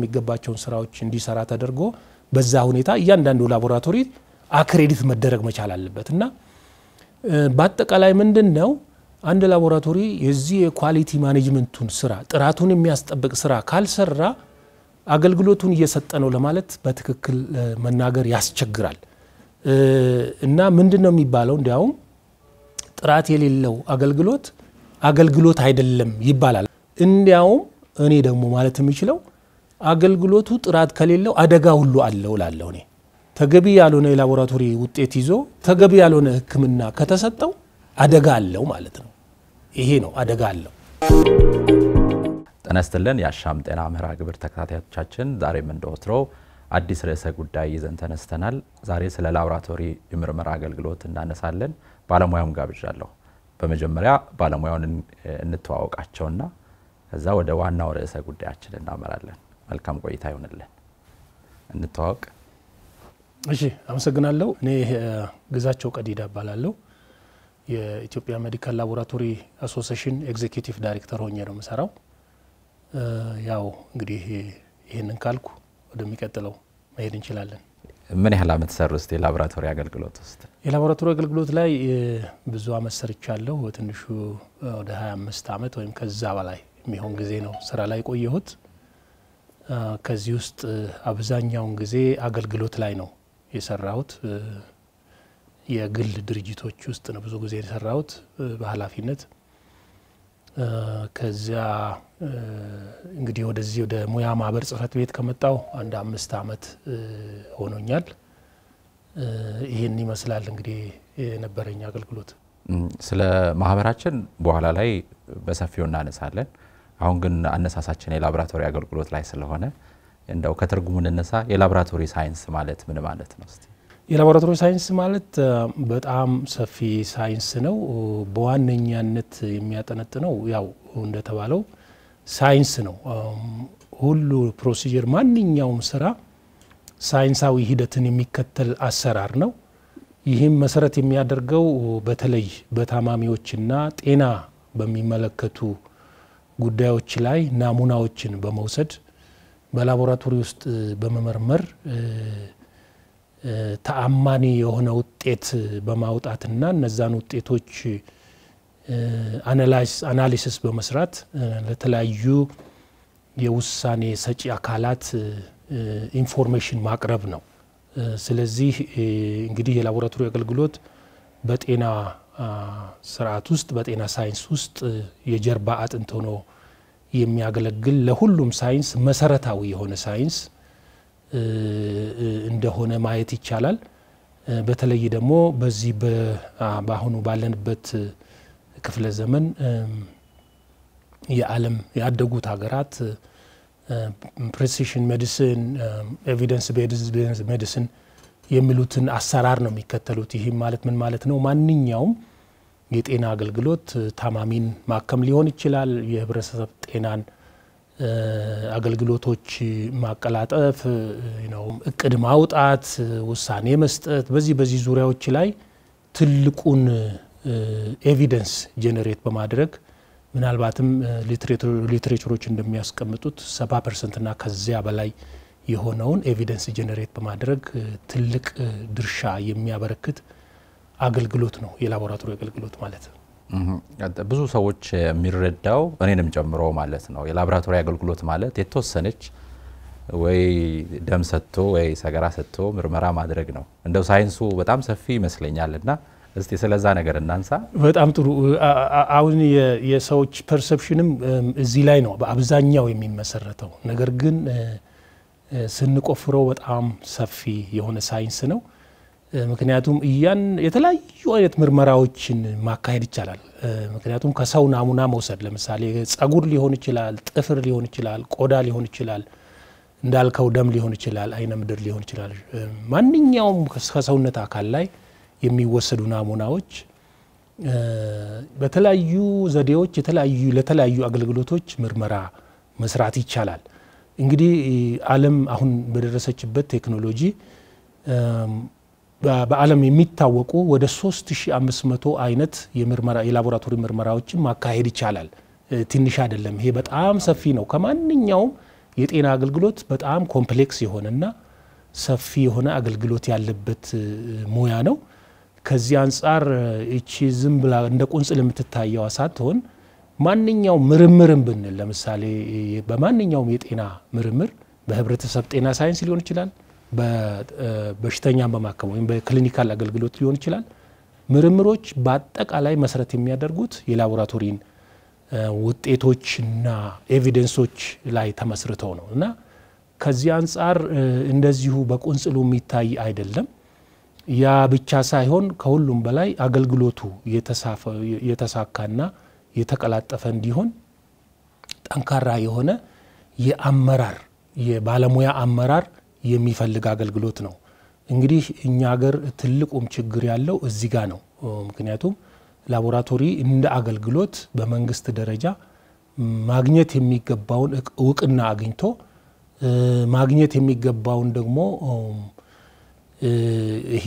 የሚገባቸውን ስራዎች እንዲሰራ ተደርጎ በዛ ሁኔታ እያንዳንዱ ላቦራቶሪ አክሬዲት መደረግ መቻል አለበት እና በአጠቃላይ ምንድን ነው አንድ ላቦራቶሪ የዚህ የኳሊቲ ማኔጅመንቱን ስራ ጥራቱን የሚያስጠብቅ ስራ ካልሰራ አገልግሎቱን እየሰጠ ነው ለማለት በትክክል መናገር ያስቸግራል እና ምንድን ነው የሚባለው እንዲያውም ጥራት የሌለው አገልግሎት አገልግሎት አይደለም ይባላል። እንዲያውም እኔ ደግሞ ማለት የሚችለው አገልግሎቱ ጥራት ከሌለው አደጋ ሁሉ አለው እላለሁ እኔ። ተገቢ ያልሆነ የላቦራቶሪ ውጤት ይዞ ተገቢ ያልሆነ ሕክምና ከተሰጠው አደጋ አለው ማለት ነው። ይሄ ነው አደጋ አለው። ጤና ይስጥልን። የአሻም ጤና መርሃ ግብር ተከታታዮቻችን ዛሬም እንደ አዲስ ርዕሰ ጉዳይ ይዘን ተነስተናል። ዛሬ ስለ ላቦራቶሪ የምርመራ አገልግሎት እናነሳለን። ባለሙያውም ጋብዣለሁ። በመጀመሪያ ባለሙያውን እንተዋወቃቸውና ከዛ ወደ ዋናው ርዕሰ ጉዳያችን እናመራለን። መልካም ቆይታ ይሆንልን። እንተዋወቅ። እሺ፣ አመሰግናለሁ። እኔ ግዛቸው ቀዲዳ እባላለሁ። የኢትዮጵያ ሜዲካል ላቦራቶሪ አሶሲሽን ኤግዜኪቲቭ ዳይሬክተር ሆኜ ነው የምሰራው። ያው እንግዲህ ይህንን ካልኩ ወደሚቀጥለው መሄድ እንችላለን። ምን ያህል አመት ሰሩ ስ የላቦራቶሪ አገልግሎት ውስጥ? የላቦራቶሪ አገልግሎት ላይ ብዙ አመት ሰርቻለሁ። በትንሹ ወደ 25 አመት ወይም ከዛ በላይ የሚሆን ጊዜ ነው ስራ ላይ ቆየሁት። ከዚህ ውስጥ አብዛኛውን ጊዜ አገልግሎት ላይ ነው የሰራሁት። የግል ድርጅቶች ውስጥ ነው ብዙ ጊዜ የሰራሁት በኃላፊነት። ከዚያ እንግዲህ ወደዚህ ወደ ሙያ ማህበር ጽህፈት ቤት ከመጣው አንድ አምስት አመት ሆኖኛል። ይህን ይመስላል እንግዲህ የነበረኝ አገልግሎት። ስለ ማህበራችን በኋላ ላይ በሰፊው እናነሳለን። አሁን ግን አነሳሳችን የላብራቶሪ አገልግሎት ላይ ስለሆነ እንደው ከትርጉሙ እንነሳ። የላብራቶሪ ሳይንስ ማለት ምን ማለት ነው? እስቲ የላብራቶሪ ሳይንስ ማለት በጣም ሰፊ ሳይንስ ነው። በዋነኛነት የሚያጠነጥነው ያው እንደተባለው ሳይንስ ነው። ሁሉ ፕሮሲጀር፣ ማንኛውም ስራ ሳይንሳዊ ሂደትን የሚከተል አሰራር ነው። ይህም መሰረት የሚያደርገው በተለይ በታማሚዎችና ጤና በሚመለከቱ ጉዳዮች ላይ ናሙናዎችን በመውሰድ በላቦራቶሪ ውስጥ በመመርመር ተአማኒ የሆነ ውጤት በማውጣትና እነዛን ውጤቶች አናሊሲስ በመስራት ለተለያዩ የውሳኔ ሰጪ አካላት ኢንፎርሜሽን ማቅረብ ነው። ስለዚህ እንግዲህ የላቦራቶሪ አገልግሎት በጤና ስርዓት ውስጥ በጤና ሳይንስ ውስጥ የጀርባ አጥንት ሆኖ የሚያገለግል ለሁሉም ሳይንስ መሰረታዊ የሆነ ሳይንስ እንደሆነ ማየት ይቻላል። በተለይ ደግሞ በዚህ በአሁኑ ባለንበት ክፍለ ዘመን የዓለም ያደጉት ሀገራት ፕሬሲሽን ሜዲሲን፣ ኤቪደንስ ቤዝድ ሜዲሲን የሚሉትን አሰራር ነው የሚከተሉት። ይህም ማለት ምን ማለት ነው? ማንኛውም የጤና አገልግሎት ታማሚን ማከም ሊሆን ይችላል። የህብረተሰብ ጤናን አገልግሎቶች ማቀላጠፍ ነው፣ እቅድ ማውጣት፣ ውሳኔ መስጠት፣ በዚህ በዚህ ዙሪያዎች ላይ ትልቁን ኤቪደንስ ጀነሬት በማድረግ ምናልባትም ሊትሬቸሮች እንደሚያስቀምጡት ሰባ ፐርሰንትና ከዚያ በላይ የሆነውን ኤቪደንስ ጀነሬት በማድረግ ትልቅ ድርሻ የሚያበረክት አገልግሎት ነው የላቦራቶሪ አገልግሎት ማለት ነው። ብዙ ሰዎች የሚረዳው እኔንም ጨምሮ ማለት ነው የላቦራቶሪ አገልግሎት ማለት የተወሰነች ወይ ደም ሰጥቶ ወይ ሰገራ ሰጥቶ ምርመራ ማድረግ ነው። እንደው ሳይንሱ በጣም ሰፊ ይመስለኛል እና እስቲ ስለዛ ነገር እናንሳ። በጣም ጥሩ። አሁን የሰዎች ፐርሰፕሽንም እዚህ ላይ ነው በአብዛኛው የሚመሰረተው። ነገር ግን ስንቆፍረው በጣም ሰፊ የሆነ ሳይንስ ነው። ምክንያቱም እያን የተለያዩ አይነት ምርመራዎችን ማካሄድ ይቻላል። ምክንያቱም ከሰው ናሙና መውሰድ ለምሳሌ ጸጉር ሊሆን ይችላል፣ ጥፍር ሊሆን ይችላል፣ ቆዳ ሊሆን ይችላል፣ እንዳልከው ደም ሊሆን ይችላል፣ አይነ ምድር ሊሆን ይችላል። ማንኛውም ከሰውነት አካል ላይ የሚወሰዱ ናሙናዎች በተለያዩ ዘዴዎች የተለያዩ ለተለያዩ አገልግሎቶች ምርመራ መስራት ይቻላል። እንግዲህ ዓለም አሁን በደረሰችበት ቴክኖሎጂ በዓለም የሚታወቁ ወደ 3500 አይነት የላቦራቶሪ ምርመራዎችን ማካሄድ ይቻላል። ትንሽ አይደለም። ይሄ በጣም ሰፊ ነው። ከማንኛውም የጤና አገልግሎት በጣም ኮምፕሌክስ የሆነና ሰፊ የሆነ አገልግሎት ያለበት ሙያ ነው። ከዚህ አንጻር እቺ ዝም ብላ እንደ ቁንጽል የምትታየዋ ሳትሆን ማንኛውም ምርምርን ብንል ለምሳሌ በማንኛውም የጤና ምርምር በህብረተሰብ ጤና ሳይንስ ሊሆን ይችላል በሽተኛ በማከም ወይም በክሊኒካል አገልግሎት ሊሆን ይችላል። ምርምሮች በአጠቃላይ መሰረት የሚያደርጉት የላቦራቶሪን ውጤቶችና ኤቪደንሶች ላይ ተመስርተው ነው እና ከዚህ አንጻር እንደዚሁ በቁንጽሉ የሚታይ አይደለም። ያ ብቻ ሳይሆን ከሁሉም በላይ አገልግሎቱ የተሳካና የተቀላጠፈ እንዲሆን ጠንካራ የሆነ የአመራር የባለሙያ አመራር የሚፈልግ አገልግሎት ነው። እንግዲህ እኛ ሀገር ትልቁም ችግር ያለው እዚህ ጋር ነው። ምክንያቱም ላቦራቶሪ እንደ አገልግሎት በመንግስት ደረጃ ማግኘት የሚገባውን እውቅና አግኝቶ ማግኘት የሚገባውን ደግሞ ይሄ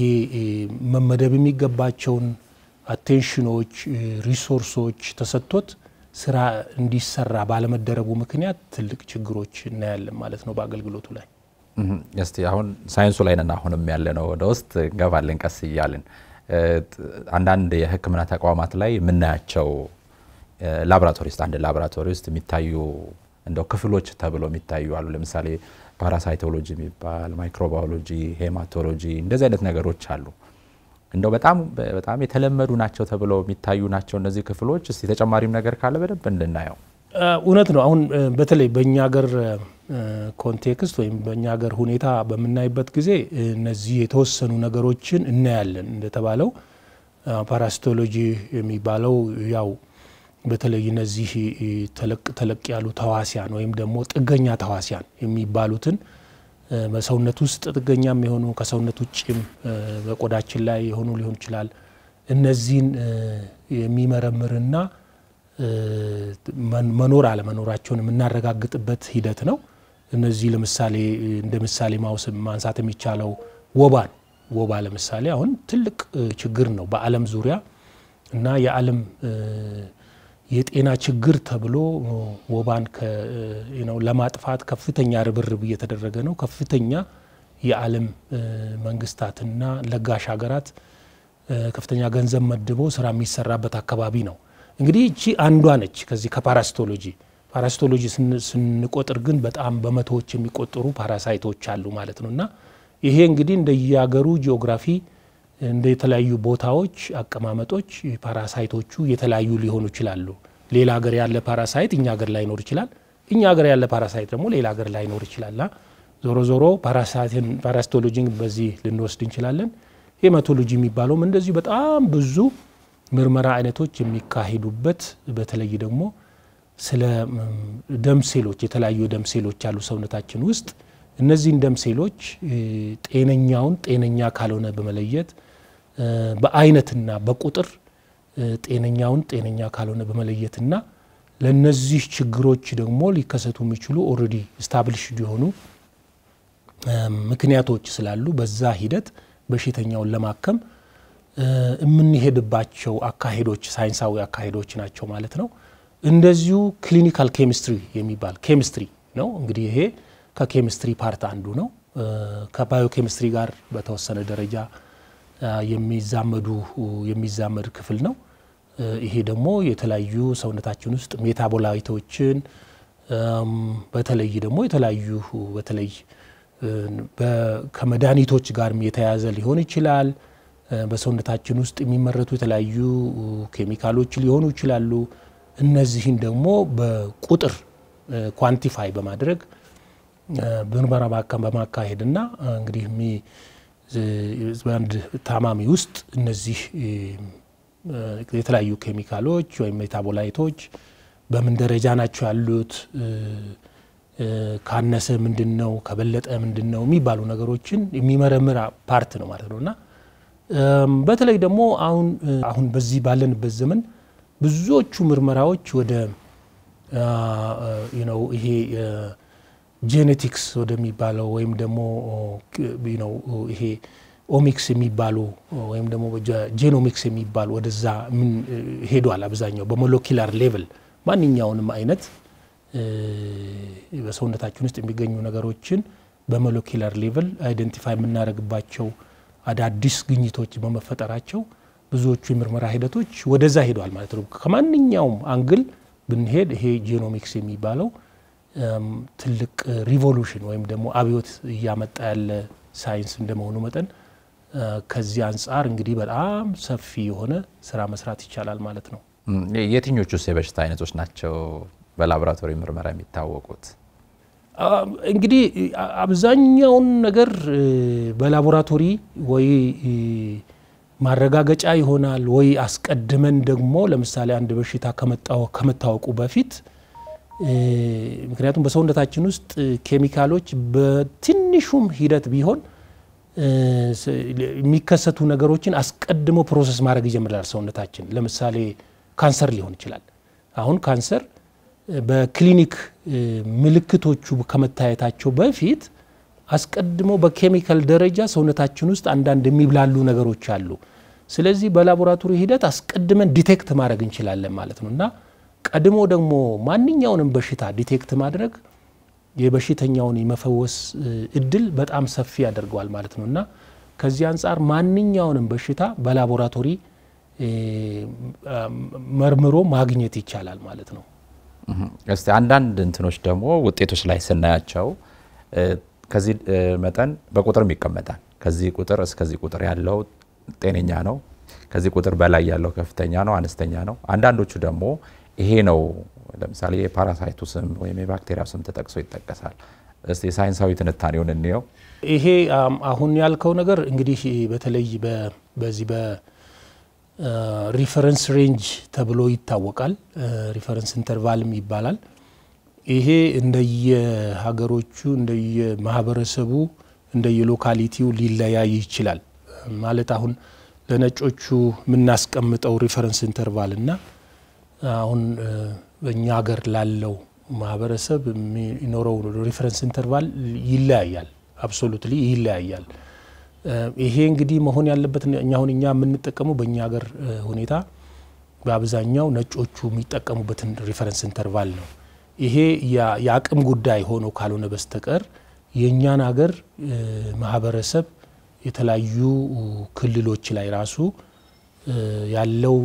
መመደብ የሚገባቸውን አቴንሽኖች፣ ሪሶርሶች ተሰጥቶት ስራ እንዲሰራ ባለመደረጉ ምክንያት ትልቅ ችግሮች እናያለን ማለት ነው በአገልግሎቱ ላይ። እስቲ አሁን ሳይንሱ ላይ ነን አሁንም ያለ ነው ወደ ውስጥ እንገባለን ቀስ እያልን አንዳንድ የህክምና ተቋማት ላይ የምናያቸው ላቦራቶሪ ውስጥ አንድ ላቦራቶሪ ውስጥ የሚታዩ እንደው ክፍሎች ተብሎ የሚታዩ አሉ። ለምሳሌ ፓራሳይቶሎጂ የሚባል ማይክሮባዮሎጂ፣ ሄማቶሎጂ እንደዚህ አይነት ነገሮች አሉ። እንደው በጣም በጣም የተለመዱ ናቸው ተብለው የሚታዩ ናቸው እነዚህ ክፍሎች። እስቲ ተጨማሪም ነገር ካለ በደንብ እንድናየው። እውነት ነው። አሁን በተለይ በእኛ ሀገር ኮንቴክስት ወይም በእኛ ሀገር ሁኔታ በምናይበት ጊዜ እነዚህ የተወሰኑ ነገሮችን እናያለን። እንደተባለው ፓራሲቶሎጂ የሚባለው ያው በተለይ እነዚህ ተለቅ ተለቅ ያሉ ተዋሲያን ወይም ደግሞ ጥገኛ ተዋሲያን የሚባሉትን በሰውነት ውስጥ ጥገኛም የሆኑ ከሰውነት ውጭም በቆዳችን ላይ የሆኑ ሊሆን ይችላል እነዚህን የሚመረምርና መኖር አለመኖራቸውን የምናረጋግጥበት ሂደት ነው። እነዚህ ለምሳሌ እንደ ምሳሌ ማንሳት የሚቻለው ወባ ነው። ወባ ለምሳሌ አሁን ትልቅ ችግር ነው በዓለም ዙሪያ እና የዓለም የጤና ችግር ተብሎ ወባን ለማጥፋት ከፍተኛ ርብርብ እየተደረገ ነው። ከፍተኛ የዓለም መንግስታትና ለጋሽ ሀገራት ከፍተኛ ገንዘብ መድቦ ስራ የሚሰራበት አካባቢ ነው። እንግዲህ እቺ አንዷ ነች ከዚህ ከፓራሲቶሎጂ ፓራሲቶሎጂ ስንቆጥር ግን በጣም በመቶዎች የሚቆጠሩ ፓራሳይቶች አሉ ማለት ነው እና ይሄ እንግዲህ እንደየሀገሩ ጂኦግራፊ እንደ የተለያዩ ቦታዎች አቀማመጦች ፓራሳይቶቹ የተለያዩ ሊሆኑ ይችላሉ። ሌላ ሀገር ያለ ፓራሳይት እኛ ሀገር ላይኖር ይችላል። እኛ ሀገር ያለ ፓራሳይት ደግሞ ሌላ ሀገር ላይኖር ይችላል። ዞሮ ዞሮ ፓራሲቶሎጂን በዚህ ልንወስድ እንችላለን። ሄማቶሎጂ የሚባለውም እንደዚሁ በጣም ብዙ ምርመራ አይነቶች የሚካሄዱበት በተለይ ደግሞ ስለ ደም ሴሎች የተለያዩ የደም ሴሎች ያሉ ሰውነታችን ውስጥ እነዚህን ደም ሴሎች ጤነኛውን ጤነኛ ካልሆነ በመለየት በአይነትና በቁጥር ጤነኛውን ጤነኛ ካልሆነ በመለየትና ለነዚህ ችግሮች ደግሞ ሊከሰቱ የሚችሉ ኦልሬዲ ስታብሊሽድ የሆኑ ምክንያቶች ስላሉ በዛ ሂደት በሽተኛውን ለማከም የምንሄድባቸው አካሄዶች ሳይንሳዊ አካሄዶች ናቸው ማለት ነው። እንደዚሁ ክሊኒካል ኬሚስትሪ የሚባል ኬሚስትሪ ነው እንግዲህ ይሄ ከኬሚስትሪ ፓርት አንዱ ነው። ከባዮኬሚስትሪ ጋር በተወሰነ ደረጃ የሚዛመዱ የሚዛመድ ክፍል ነው። ይሄ ደግሞ የተለያዩ ሰውነታችን ውስጥ ሜታቦላይቶችን በተለይ ደግሞ የተለያዩ በተለይ ከመድኃኒቶች ጋርም የተያያዘ ሊሆን ይችላል። በሰውነታችን ውስጥ የሚመረቱ የተለያዩ ኬሚካሎች ሊሆኑ ይችላሉ። እነዚህን ደግሞ በቁጥር ኳንቲፋይ በማድረግ ምርመራ በማካሄድና እንግዲህ በአንድ ታማሚ ውስጥ እነዚህ የተለያዩ ኬሚካሎች ወይም ሜታቦላይቶች በምን ደረጃ ናቸው ያሉት፣ ካነሰ ምንድን ነው፣ ከበለጠ ምንድን ነው የሚባሉ ነገሮችን የሚመረምር ፓርት ነው ማለት ነው እና በተለይ ደግሞ አሁን አሁን በዚህ ባለንበት ዘመን ብዙዎቹ ምርመራዎች ወደ ነው ይሄ ጄኔቲክስ ወደሚባለው ወይም ደግሞ ነው ይሄ ኦሚክስ የሚባሉ ወይም ደግሞ ጄኖሚክስ የሚባሉ ወደዛ ምን ሄዷል። አብዛኛው በሞለኪላር ሌቭል ማንኛውንም አይነት በሰውነታችን ውስጥ የሚገኙ ነገሮችን በሞለኪላር ሌቭል አይደንቲፋይ የምናደርግባቸው አዳዲስ ግኝቶች በመፈጠራቸው ብዙዎቹ የምርመራ ሂደቶች ወደዛ ሄደዋል ማለት ነው። ከማንኛውም አንግል ብንሄድ ይሄ ጂኖሚክስ የሚባለው ትልቅ ሪቮሉሽን ወይም ደግሞ አብዮት እያመጣ ያለ ሳይንስ እንደመሆኑ መጠን ከዚህ አንጻር እንግዲህ በጣም ሰፊ የሆነ ስራ መስራት ይቻላል ማለት ነው። የትኞቹ የበሽታ አይነቶች ናቸው በላቦራቶሪ ምርመራ የሚታወቁት? እንግዲህ አብዛኛውን ነገር በላቦራቶሪ ወይ ማረጋገጫ ይሆናል ወይ አስቀድመን ደግሞ ለምሳሌ አንድ በሽታ ከመታወቁ በፊት ምክንያቱም በሰውነታችን ውስጥ ኬሚካሎች በትንሹም ሂደት ቢሆን የሚከሰቱ ነገሮችን አስቀድሞ ፕሮሰስ ማድረግ ይጀምራል ሰውነታችን። ለምሳሌ ካንሰር ሊሆን ይችላል። አሁን ካንሰር በክሊኒክ ምልክቶቹ ከመታየታቸው በፊት አስቀድሞ በኬሚካል ደረጃ ሰውነታችን ውስጥ አንዳንድ የሚብላሉ ነገሮች አሉ። ስለዚህ በላቦራቶሪ ሂደት አስቀድመን ዲቴክት ማድረግ እንችላለን ማለት ነው እና ቀድሞ ደግሞ ማንኛውንም በሽታ ዲቴክት ማድረግ የበሽተኛውን የመፈወስ እድል በጣም ሰፊ ያደርገዋል ማለት ነው እና ከዚህ አንጻር ማንኛውንም በሽታ በላቦራቶሪ መርምሮ ማግኘት ይቻላል ማለት ነው። እስቲ አንዳንድ እንትኖች ደግሞ ውጤቶች ላይ ስናያቸው ከዚህ መጠን በቁጥርም ይቀመጣል። ከዚህ ቁጥር እስከዚህ ቁጥር ያለው ጤነኛ ነው፣ ከዚህ ቁጥር በላይ ያለው ከፍተኛ ነው፣ አነስተኛ ነው። አንዳንዶቹ ደግሞ ይሄ ነው። ለምሳሌ የፓራሳይቱ ስም ወይም የባክቴሪያው ስም ተጠቅሶ ይጠቀሳል። እስቲ ሳይንሳዊ ትንታኔውን እንየው። ይሄ አሁን ያልከው ነገር እንግዲህ በተለይ በዚህ ሪፈረንስ ሬንጅ ተብሎ ይታወቃል። ሪፈረንስ ኢንተርቫልም ይባላል። ይሄ እንደየሀገሮቹ እንደየማህበረሰቡ እንደየሎካሊቲው ሊለያይ ይችላል። ማለት አሁን ለነጮቹ የምናስቀምጠው ሪፈረንስ ኢንተርቫል እና አሁን በእኛ ሀገር ላለው ማህበረሰብ የሚኖረው ሪፈረንስ ኢንተርቫል ይለያያል። አብሶሉትሊ ይለያያል። ይሄ እንግዲህ መሆን ያለበት አሁን እኛ የምንጠቀመው በእኛ ሀገር ሁኔታ በአብዛኛው ነጮቹ የሚጠቀሙበትን ሪፈረንስ ኢንተርቫል ነው። ይሄ የአቅም ጉዳይ ሆኖ ካልሆነ በስተቀር የእኛን ሀገር ማህበረሰብ የተለያዩ ክልሎች ላይ ራሱ ያለው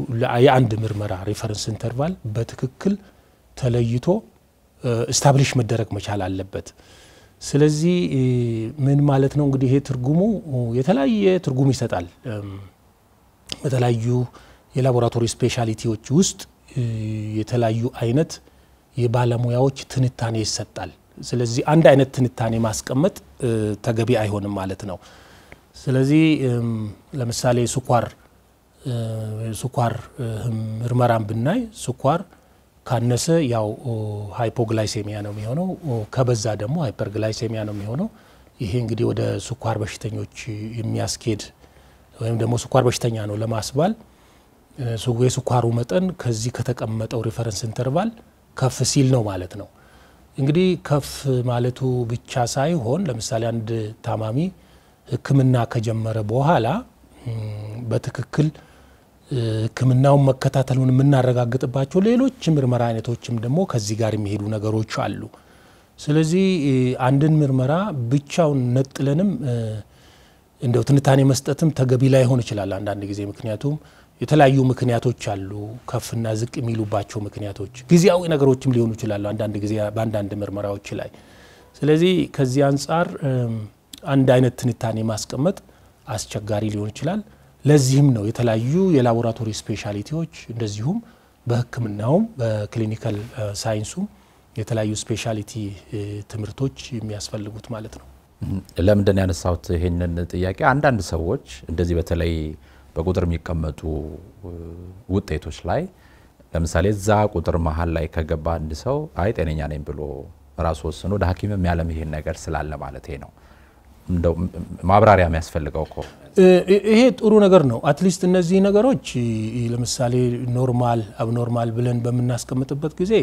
የአንድ ምርመራ ሪፈረንስ ኢንተርቫል በትክክል ተለይቶ እስታብሊሽ መደረግ መቻል አለበት። ስለዚህ ምን ማለት ነው እንግዲህ ይሄ ትርጉሙ የተለያየ ትርጉም ይሰጣል። በተለያዩ የላቦራቶሪ ስፔሻሊቲዎች ውስጥ የተለያዩ አይነት የባለሙያዎች ትንታኔ ይሰጣል። ስለዚህ አንድ አይነት ትንታኔ ማስቀመጥ ተገቢ አይሆንም ማለት ነው። ስለዚህ ለምሳሌ ስኳር ስኳር ምርመራን ብናይ ስኳር ካነሰ ያው ሃይፖግላይሴሚያ ነው የሚሆነው፣ ከበዛ ደግሞ ሃይፐርግላይሴሚያ ነው የሚሆነው። ይሄ እንግዲህ ወደ ስኳር በሽተኞች የሚያስኬድ ወይም ደግሞ ስኳር በሽተኛ ነው ለማስባል የስኳሩ መጠን ከዚህ ከተቀመጠው ሪፈረንስ ኢንተርቫል ከፍ ሲል ነው ማለት ነው። እንግዲህ ከፍ ማለቱ ብቻ ሳይሆን ለምሳሌ አንድ ታማሚ ሕክምና ከጀመረ በኋላ በትክክል ህክምናውን መከታተሉን የምናረጋግጥባቸው ሌሎች ምርመራ አይነቶችም ደግሞ ከዚህ ጋር የሚሄዱ ነገሮች አሉ። ስለዚህ አንድን ምርመራ ብቻውን ነጥለንም እንደው ትንታኔ መስጠትም ተገቢ ላይሆን ይችላል አንዳንድ ጊዜ ምክንያቱም የተለያዩ ምክንያቶች አሉ። ከፍና ዝቅ የሚሉባቸው ምክንያቶች ጊዜያዊ ነገሮችም ሊሆኑ ይችላሉ አንዳንድ ጊዜ በአንዳንድ ምርመራዎች ላይ። ስለዚህ ከዚህ አንጻር አንድ አይነት ትንታኔ ማስቀመጥ አስቸጋሪ ሊሆን ይችላል። ለዚህም ነው የተለያዩ የላቦራቶሪ ስፔሻሊቲዎች እንደዚሁም በህክምናውም በክሊኒካል ሳይንሱም የተለያዩ ስፔሻሊቲ ትምህርቶች የሚያስፈልጉት ማለት ነው። ለምንድን ያነሳሁት ይህንን ጥያቄ አንዳንድ ሰዎች እንደዚህ በተለይ በቁጥር የሚቀመጡ ውጤቶች ላይ ለምሳሌ እዛ ቁጥር መሀል ላይ ከገባ አንድ ሰው አይ ጤነኛ ነኝ ብሎ ራሱ ወስኖ ወደ ሐኪምም ያለመሄድ ነገር ስላለ ማለት ነው ማብራሪያ የሚያስፈልገው እኮ ይሄ ጥሩ ነገር ነው። አትሊስት እነዚህ ነገሮች ለምሳሌ ኖርማል አብኖርማል ብለን በምናስቀምጥበት ጊዜ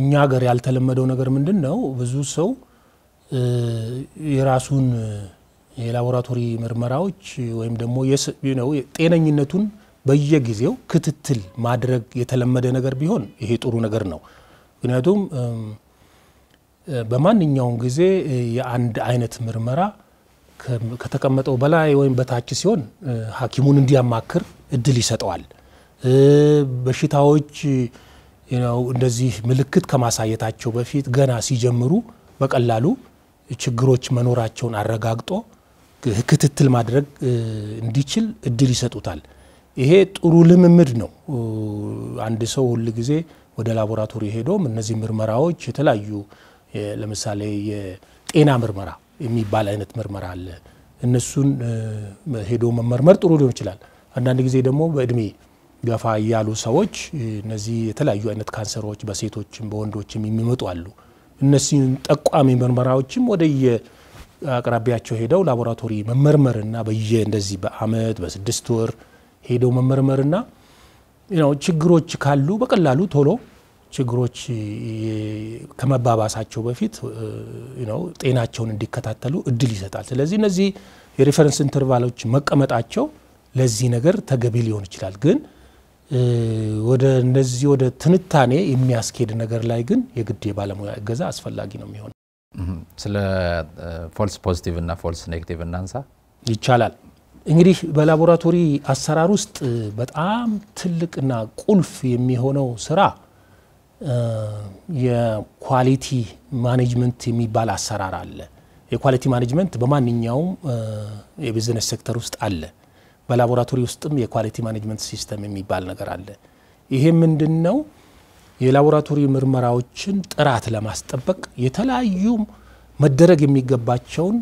እኛ ሀገር ያልተለመደው ነገር ምንድን ነው? ብዙ ሰው የራሱን የላቦራቶሪ ምርመራዎች ወይም ደግሞ ጤነኝነቱን በየጊዜው ክትትል ማድረግ የተለመደ ነገር ቢሆን ይሄ ጥሩ ነገር ነው። ምክንያቱም በማንኛውም ጊዜ የአንድ አይነት ምርመራ ከተቀመጠው በላይ ወይም በታች ሲሆን ሐኪሙን እንዲያማክር እድል ይሰጠዋል። በሽታዎች እንደዚህ ምልክት ከማሳየታቸው በፊት ገና ሲጀምሩ በቀላሉ ችግሮች መኖራቸውን አረጋግጦ ክትትል ማድረግ እንዲችል እድል ይሰጡታል። ይሄ ጥሩ ልምምድ ነው። አንድ ሰው ሁል ጊዜ ወደ ላቦራቶሪ ሄዶም እነዚህ ምርመራዎች የተለያዩ ለምሳሌ የጤና ምርመራ የሚባል አይነት ምርመራ አለ። እነሱን ሄዶ መመርመር ጥሩ ሊሆን ይችላል። አንዳንድ ጊዜ ደግሞ በእድሜ ገፋ እያሉ ሰዎች እነዚህ የተለያዩ አይነት ካንሰሮች በሴቶችም በወንዶችም የሚመጡ አሉ። እነዚህን ጠቋሚ ምርመራዎችም ወደ አቅራቢያቸው ሄደው ላቦራቶሪ መመርመርና በየ እንደዚህ በአመት በስድስት ወር ሄደው መመርመርና ችግሮች ካሉ በቀላሉ ቶሎ ችግሮች ከመባባሳቸው በፊት ጤናቸውን እንዲከታተሉ እድል ይሰጣል። ስለዚህ እነዚህ የሪፈረንስ ኢንተርቫሎች መቀመጣቸው ለዚህ ነገር ተገቢ ሊሆን ይችላል። ግን ወደ እነዚህ ወደ ትንታኔ የሚያስኬድ ነገር ላይ ግን የግድ የባለሙያ እገዛ አስፈላጊ ነው የሚሆነው። ስለ ፎልስ ፖዚቲቭ እና ፎልስ ኔጌቲቭ እናንሳ ይቻላል። እንግዲህ በላቦራቶሪ አሰራር ውስጥ በጣም ትልቅና ቁልፍ የሚሆነው ስራ የኳሊቲ ማኔጅመንት የሚባል አሰራር አለ። የኳሊቲ ማኔጅመንት በማንኛውም የቢዝነስ ሴክተር ውስጥ አለ። በላቦራቶሪ ውስጥም የኳሊቲ ማኔጅመንት ሲስተም የሚባል ነገር አለ። ይሄ ምንድን ነው? የላቦራቶሪ ምርመራዎችን ጥራት ለማስጠበቅ የተለያዩ መደረግ የሚገባቸውን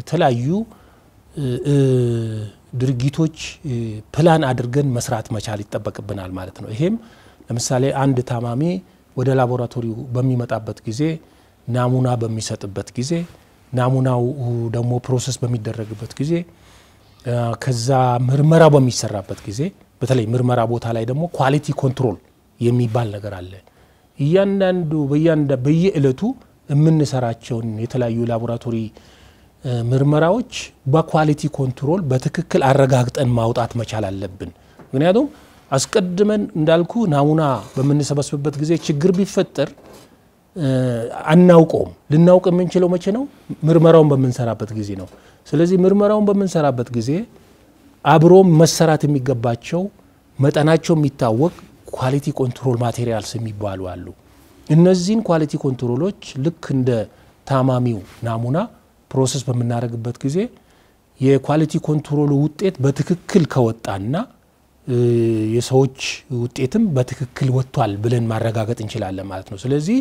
የተለያዩ ድርጊቶች ፕላን አድርገን መስራት መቻል ይጠበቅብናል ማለት ነው። ይሄም ለምሳሌ አንድ ታማሚ ወደ ላቦራቶሪው በሚመጣበት ጊዜ ናሙና በሚሰጥበት ጊዜ ናሙናው ደግሞ ፕሮሰስ በሚደረግበት ጊዜ ከዛ ምርመራ በሚሰራበት ጊዜ በተለይ ምርመራ ቦታ ላይ ደግሞ ኳሊቲ ኮንትሮል የሚባል ነገር አለ። እያንዳንዱ በየዕለቱ የምንሰራቸውን የተለያዩ ላቦራቶሪ ምርመራዎች በኳሊቲ ኮንትሮል በትክክል አረጋግጠን ማውጣት መቻል አለብን። ምክንያቱም አስቀድመን እንዳልኩ ናሙና በምንሰበስብበት ጊዜ ችግር ቢፈጠር አናውቀውም። ልናውቅ የምንችለው መቼ ነው? ምርመራውን በምንሰራበት ጊዜ ነው። ስለዚህ ምርመራውን በምንሰራበት ጊዜ አብሮ መሰራት የሚገባቸው መጠናቸው የሚታወቅ ኳሊቲ ኮንትሮል ማቴሪያልስ የሚባሉ አሉ። እነዚህን ኳሊቲ ኮንትሮሎች ልክ እንደ ታማሚው ናሙና ፕሮሰስ በምናደርግበት ጊዜ የኳሊቲ ኮንትሮሉ ውጤት በትክክል ከወጣና የሰዎች ውጤትም በትክክል ወጥቷል ብለን ማረጋገጥ እንችላለን ማለት ነው። ስለዚህ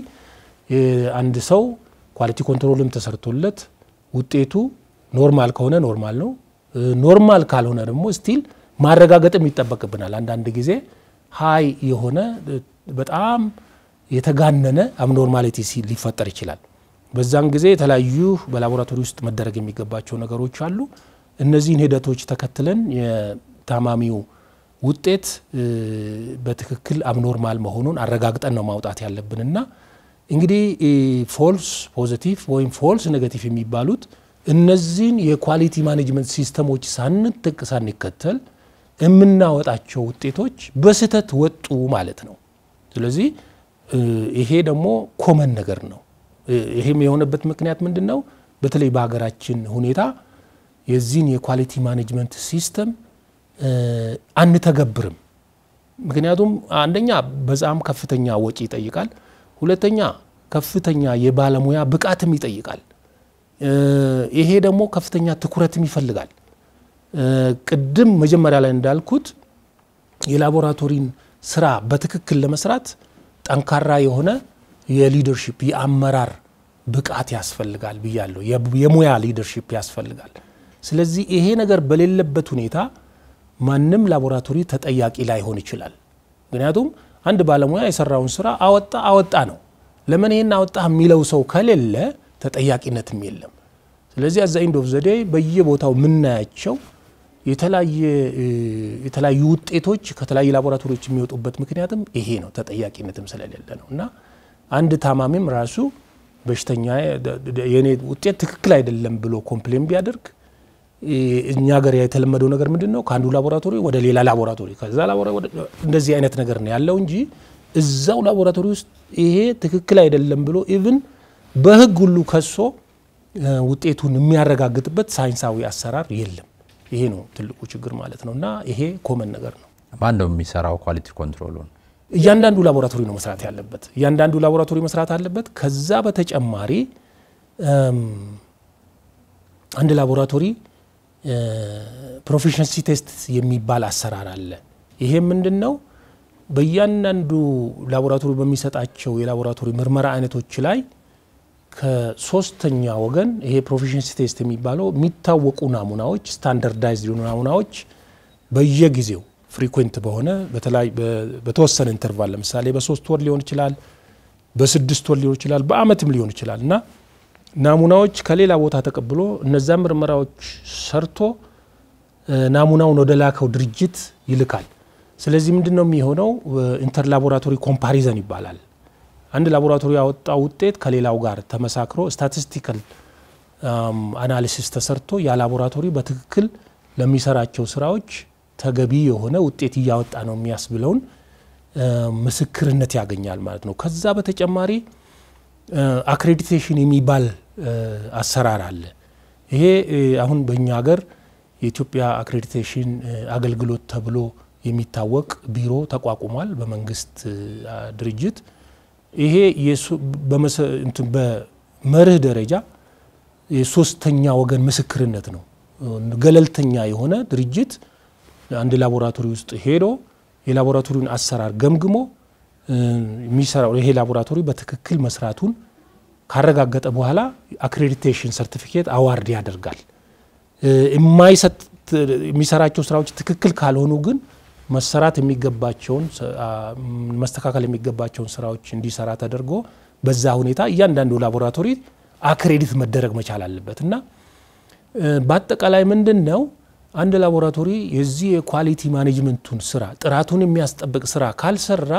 አንድ ሰው ኳሊቲ ኮንትሮልም ተሰርቶለት ውጤቱ ኖርማል ከሆነ ኖርማል ነው። ኖርማል ካልሆነ ደግሞ ስቲል ማረጋገጥም ይጠበቅብናል። አንዳንድ ጊዜ ሀይ የሆነ በጣም የተጋነነ አብኖርማሊቲ ሊፈጠር ይችላል። በዛን ጊዜ የተለያዩ በላቦራቶሪ ውስጥ መደረግ የሚገባቸው ነገሮች አሉ። እነዚህን ሂደቶች ተከትለን የታማሚው ውጤት በትክክል አብኖርማል መሆኑን አረጋግጠን ነው ማውጣት ያለብንና እንግዲህ ፎልስ ፖዘቲቭ ወይም ፎልስ ኔጋቲቭ የሚባሉት እነዚህን የኳሊቲ ማኔጅመንት ሲስተሞች ሳንጥቅ ሳንከተል የምናወጣቸው ውጤቶች በስህተት ወጡ ማለት ነው። ስለዚህ ይሄ ደግሞ ኮመን ነገር ነው። ይሄም የሆነበት ምክንያት ምንድን ነው? በተለይ በሀገራችን ሁኔታ የዚህን የኳሊቲ ማኔጅመንት ሲስተም አንተገብርም። ምክንያቱም አንደኛ በጣም ከፍተኛ ወጪ ይጠይቃል፣ ሁለተኛ ከፍተኛ የባለሙያ ብቃትም ይጠይቃል። ይሄ ደግሞ ከፍተኛ ትኩረትም ይፈልጋል። ቅድም መጀመሪያ ላይ እንዳልኩት የላቦራቶሪን ስራ በትክክል ለመስራት ጠንካራ የሆነ የሊደርሺፕ የአመራር ብቃት ያስፈልጋል ብያለሁ። የሙያ ሊደርሺፕ ያስፈልጋል። ስለዚህ ይሄ ነገር በሌለበት ሁኔታ ማንም ላቦራቶሪ ተጠያቂ ላይሆን ይችላል። ምክንያቱም አንድ ባለሙያ የሰራውን ስራ አወጣ አወጣ ነው። ለምን ይህን አወጣ የሚለው ሰው ከሌለ ተጠያቂነትም የለም። ስለዚህ አዛ ኢንድ ኦፍ ዘዴ በየቦታው የምናያቸው የተለያዩ ውጤቶች ከተለያዩ ላቦራቶሪዎች የሚወጡበት ምክንያትም ይሄ ነው፣ ተጠያቂነትም ስለሌለ ነው እና አንድ ታማሚም ራሱ በሽተኛ የኔ ውጤት ትክክል አይደለም ብሎ ኮምፕሌን ቢያደርግ እኛ ሀገር የተለመደው ነገር ምንድን ነው? ከአንዱ ላቦራቶሪ ወደ ሌላ ላቦራቶሪ ከዛ እንደዚህ አይነት ነገር ነው ያለው እንጂ እዛው ላቦራቶሪ ውስጥ ይሄ ትክክል አይደለም ብሎ ኢቭን በህግ ሁሉ ከሶ ውጤቱን የሚያረጋግጥበት ሳይንሳዊ አሰራር የለም። ይሄ ነው ትልቁ ችግር ማለት ነው። እና ይሄ ኮመን ነገር ነው። ማን ነው የሚሰራው ኳሊቲ ኮንትሮሉን? እያንዳንዱ ላቦራቶሪ ነው መስራት ያለበት። እያንዳንዱ ላቦራቶሪ መስራት አለበት። ከዛ በተጨማሪ አንድ ላቦራቶሪ ፕሮፊሽንሲ ቴስት የሚባል አሰራር አለ። ይሄ ምንድን ነው? በእያንዳንዱ ላቦራቶሪ በሚሰጣቸው የላቦራቶሪ ምርመራ አይነቶች ላይ ከሶስተኛ ወገን ይሄ ፕሮፊሽንሲ ቴስት የሚባለው የሚታወቁ ናሙናዎች ስታንዳርዳይዝድ የሆኑ ናሙናዎች በየጊዜው ፍሪኩንት በሆነ በተወሰነ ኢንተርቫል ለምሳሌ በሶስት ወር ሊሆን ይችላል፣ በስድስት ወር ሊሆን ይችላል፣ በአመትም ሊሆን ይችላል እና ናሙናዎች ከሌላ ቦታ ተቀብሎ እነዛ ምርመራዎች ሰርቶ ናሙናውን ወደ ላከው ድርጅት ይልካል። ስለዚህ ምንድን ነው የሚሆነው? ኢንተር ላቦራቶሪ ኮምፓሪዘን ይባላል። አንድ ላቦራቶሪ ያወጣው ውጤት ከሌላው ጋር ተመሳክሮ ስታቲስቲካል አናሊሲስ ተሰርቶ ያ ላቦራቶሪ በትክክል ለሚሰራቸው ስራዎች ተገቢ የሆነ ውጤት እያወጣ ነው የሚያስብለውን ምስክርነት ያገኛል ማለት ነው። ከዛ በተጨማሪ አክሬዲቴሽን የሚባል አሰራር አለ። ይሄ አሁን በእኛ ሀገር የኢትዮጵያ አክሬዲቴሽን አገልግሎት ተብሎ የሚታወቅ ቢሮ ተቋቁሟል በመንግስት ድርጅት። ይሄ በመርህ ደረጃ የሶስተኛ ወገን ምስክርነት ነው። ገለልተኛ የሆነ ድርጅት አንድ ላቦራቶሪ ውስጥ ሄዶ የላቦራቶሪውን አሰራር ገምግሞ የሚሰራው ይሄ ላቦራቶሪ በትክክል መስራቱን ካረጋገጠ በኋላ አክሬዲቴሽን ሰርቲፊኬት አዋርድ ያደርጋል። የማይሰጥ የሚሰራቸው ስራዎች ትክክል ካልሆኑ ግን መሰራት የሚገባቸውን መስተካከል የሚገባቸውን ስራዎች እንዲሰራ ተደርጎ በዛ ሁኔታ እያንዳንዱ ላቦራቶሪ አክሬዲት መደረግ መቻል አለበት እና በአጠቃላይ ምንድን ነው አንድ ላቦራቶሪ የዚህ የኳሊቲ ማኔጅመንቱን ስራ ጥራቱን የሚያስጠብቅ ስራ ካልሰራ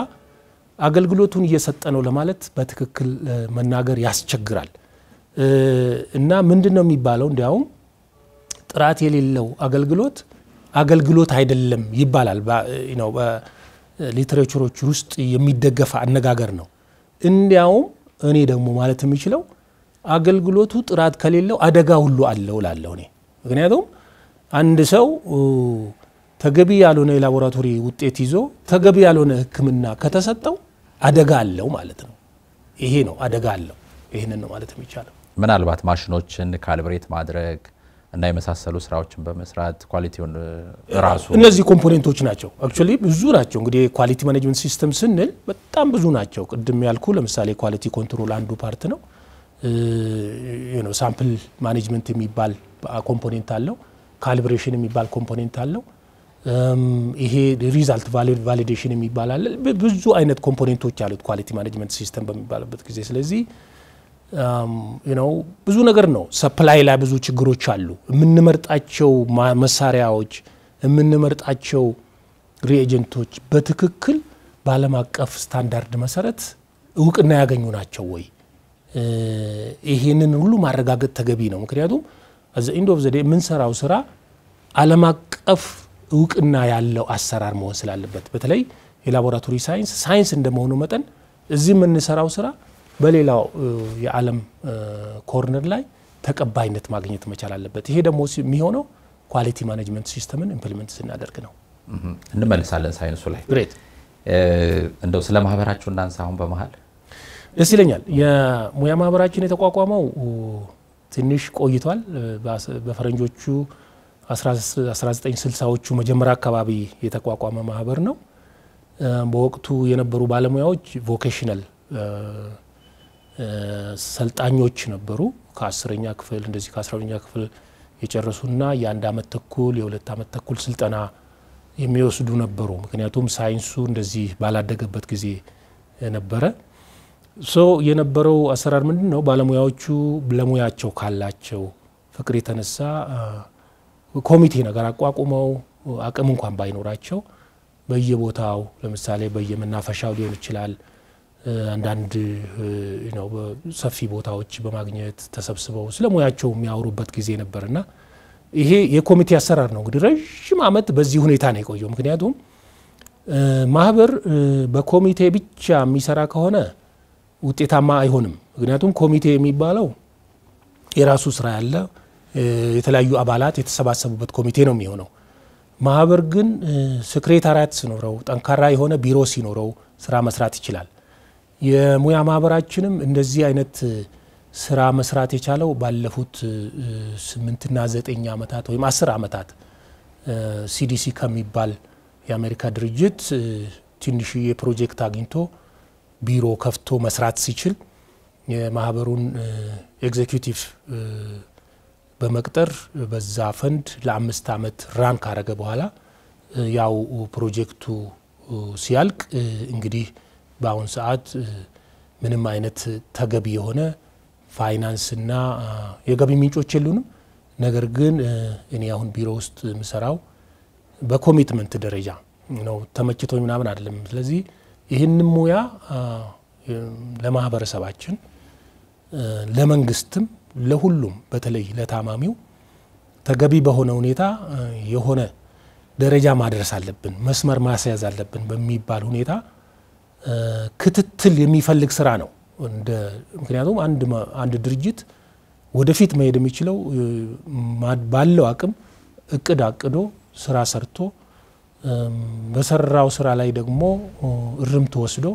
አገልግሎቱን እየሰጠ ነው ለማለት በትክክል መናገር ያስቸግራል እና ምንድን ነው የሚባለው እንዲያውም ጥራት የሌለው አገልግሎት አገልግሎት አይደለም ይባላል በሊትሬቸሮች ውስጥ የሚደገፈ አነጋገር ነው እንዲያውም እኔ ደግሞ ማለት የሚችለው አገልግሎቱ ጥራት ከሌለው አደጋ ሁሉ አለው ላለሁ እኔ ምክንያቱም አንድ ሰው ተገቢ ያልሆነ የላቦራቶሪ ውጤት ይዞ ተገቢ ያልሆነ ሕክምና ከተሰጠው አደጋ አለው ማለት ነው። ይሄ ነው አደጋ አለው። ይህንን ነው ማለት የሚቻለው። ምናልባት ማሽኖችን ካልብሬት ማድረግ እና የመሳሰሉ ስራዎችን በመስራት ኳሊቲውን ራሱ እነዚህ ኮምፖኔንቶች ናቸው። አክቹዋሊ ብዙ ናቸው። እንግዲህ ኳሊቲ ማኔጅመንት ሲስተም ስንል በጣም ብዙ ናቸው። ቅድም ያልኩ ለምሳሌ ኳሊቲ ኮንትሮል አንዱ ፓርት ነው። ሳምፕል ማኔጅመንት የሚባል ኮምፖኔንት አለው። ካልብሬሽን የሚባል ኮምፖኔንት አለው። ይሄ ሪዛልት ቫሊዴሽን የሚባል አለ። ብዙ አይነት ኮምፖኔንቶች አሉት ኳሊቲ ማኔጅመንት ሲስተም በሚባልበት ጊዜ። ስለዚህ ነው ብዙ ነገር ነው። ሰፕላይ ላይ ብዙ ችግሮች አሉ። የምንመርጣቸው መሳሪያዎች፣ የምንመርጣቸው ሪኤጀንቶች በትክክል በዓለም አቀፍ ስታንዳርድ መሰረት እውቅና ያገኙ ናቸው ወይ? ይሄንን ሁሉ ማረጋገጥ ተገቢ ነው። ምክንያቱም ኢንድ ኦፍ ዘዴ የምንሰራው ስራ ዓለም አቀፍ እውቅና ያለው አሰራር መሆን ስላለበት በተለይ የላቦራቶሪ ሳይንስ ሳይንስ እንደመሆኑ መጠን እዚህ የምንሰራው ስራ በሌላው የዓለም ኮርነር ላይ ተቀባይነት ማግኘት መቻል አለበት። ይሄ ደግሞ የሚሆነው ኳሊቲ ማኔጅመንት ሲስተምን ኢምፕሊመንት ስናደርግ ነው። እንመልሳለን ሳይንሱ ላይ ግሬት። እንደው ስለ ማህበራችሁ እናንሳ አሁን በመሀል ደስ ይለኛል። የሙያ ማህበራችን የተቋቋመው ትንሽ ቆይቷል። በፈረንጆቹ 1960ዎቹ መጀመሪያ አካባቢ የተቋቋመ ማህበር ነው። በወቅቱ የነበሩ ባለሙያዎች ቮኬሽናል ሰልጣኞች ነበሩ። ከአስረኛ ክፍል እንደዚህ ከአስራኛ ክፍል የጨረሱና የአንድ አመት ተኩል የሁለት አመት ተኩል ስልጠና የሚወስዱ ነበሩ። ምክንያቱም ሳይንሱ እንደዚህ ባላደገበት ጊዜ ነበረ። ሶ የነበረው አሰራር ምንድን ነው? ባለሙያዎቹ ለሙያቸው ካላቸው ፍቅር የተነሳ ኮሚቴ ነገር አቋቁመው አቅም እንኳን ባይኖራቸው በየቦታው ለምሳሌ በየመናፈሻው ሊሆን ይችላል አንዳንድ ነው ሰፊ ቦታዎች በማግኘት ተሰብስበው ስለ ሙያቸው የሚያወሩበት ጊዜ ነበርና ይሄ የኮሚቴ አሰራር ነው። እንግዲህ ረዥም ዓመት በዚህ ሁኔታ ነው የቆየው። ምክንያቱም ማህበር በኮሚቴ ብቻ የሚሰራ ከሆነ ውጤታማ አይሆንም። ምክንያቱም ኮሚቴ የሚባለው የራሱ ስራ ያለ የተለያዩ አባላት የተሰባሰቡበት ኮሚቴ ነው የሚሆነው። ማህበር ግን ሴክሬታሪያት ሲኖረው፣ ጠንካራ የሆነ ቢሮ ሲኖረው ስራ መስራት ይችላል። የሙያ ማህበራችንም እንደዚህ አይነት ስራ መስራት የቻለው ባለፉት ስምንትና ዘጠኝ ዓመታት ወይም አስር ዓመታት ሲዲሲ ከሚባል የአሜሪካ ድርጅት ትንሽዬ ፕሮጀክት አግኝቶ ቢሮ ከፍቶ መስራት ሲችል የማህበሩን ኤግዜኪቲቭ በመቅጠር በዛ ፈንድ ለአምስት ዓመት ራን ካረገ በኋላ ያው ፕሮጀክቱ ሲያልቅ እንግዲህ በአሁን ሰዓት ምንም አይነት ተገቢ የሆነ ፋይናንስና የገቢ ምንጮች የሉንም። ነገር ግን እኔ አሁን ቢሮ ውስጥ የምሰራው በኮሚትመንት ደረጃ ነው። ተመችቶኝ ምናምን አይደለም። ስለዚህ ይህንን ሙያ ለማህበረሰባችን ለመንግስትም ለሁሉም በተለይ ለታማሚው ተገቢ በሆነ ሁኔታ የሆነ ደረጃ ማድረስ አለብን፣ መስመር ማስያዝ አለብን በሚባል ሁኔታ ክትትል የሚፈልግ ስራ ነው። ምክንያቱም አንድ ድርጅት ወደፊት መሄድ የሚችለው ባለው አቅም እቅድ አቅዶ ስራ ሰርቶ በሰራው ስራ ላይ ደግሞ እርምት ወስዶ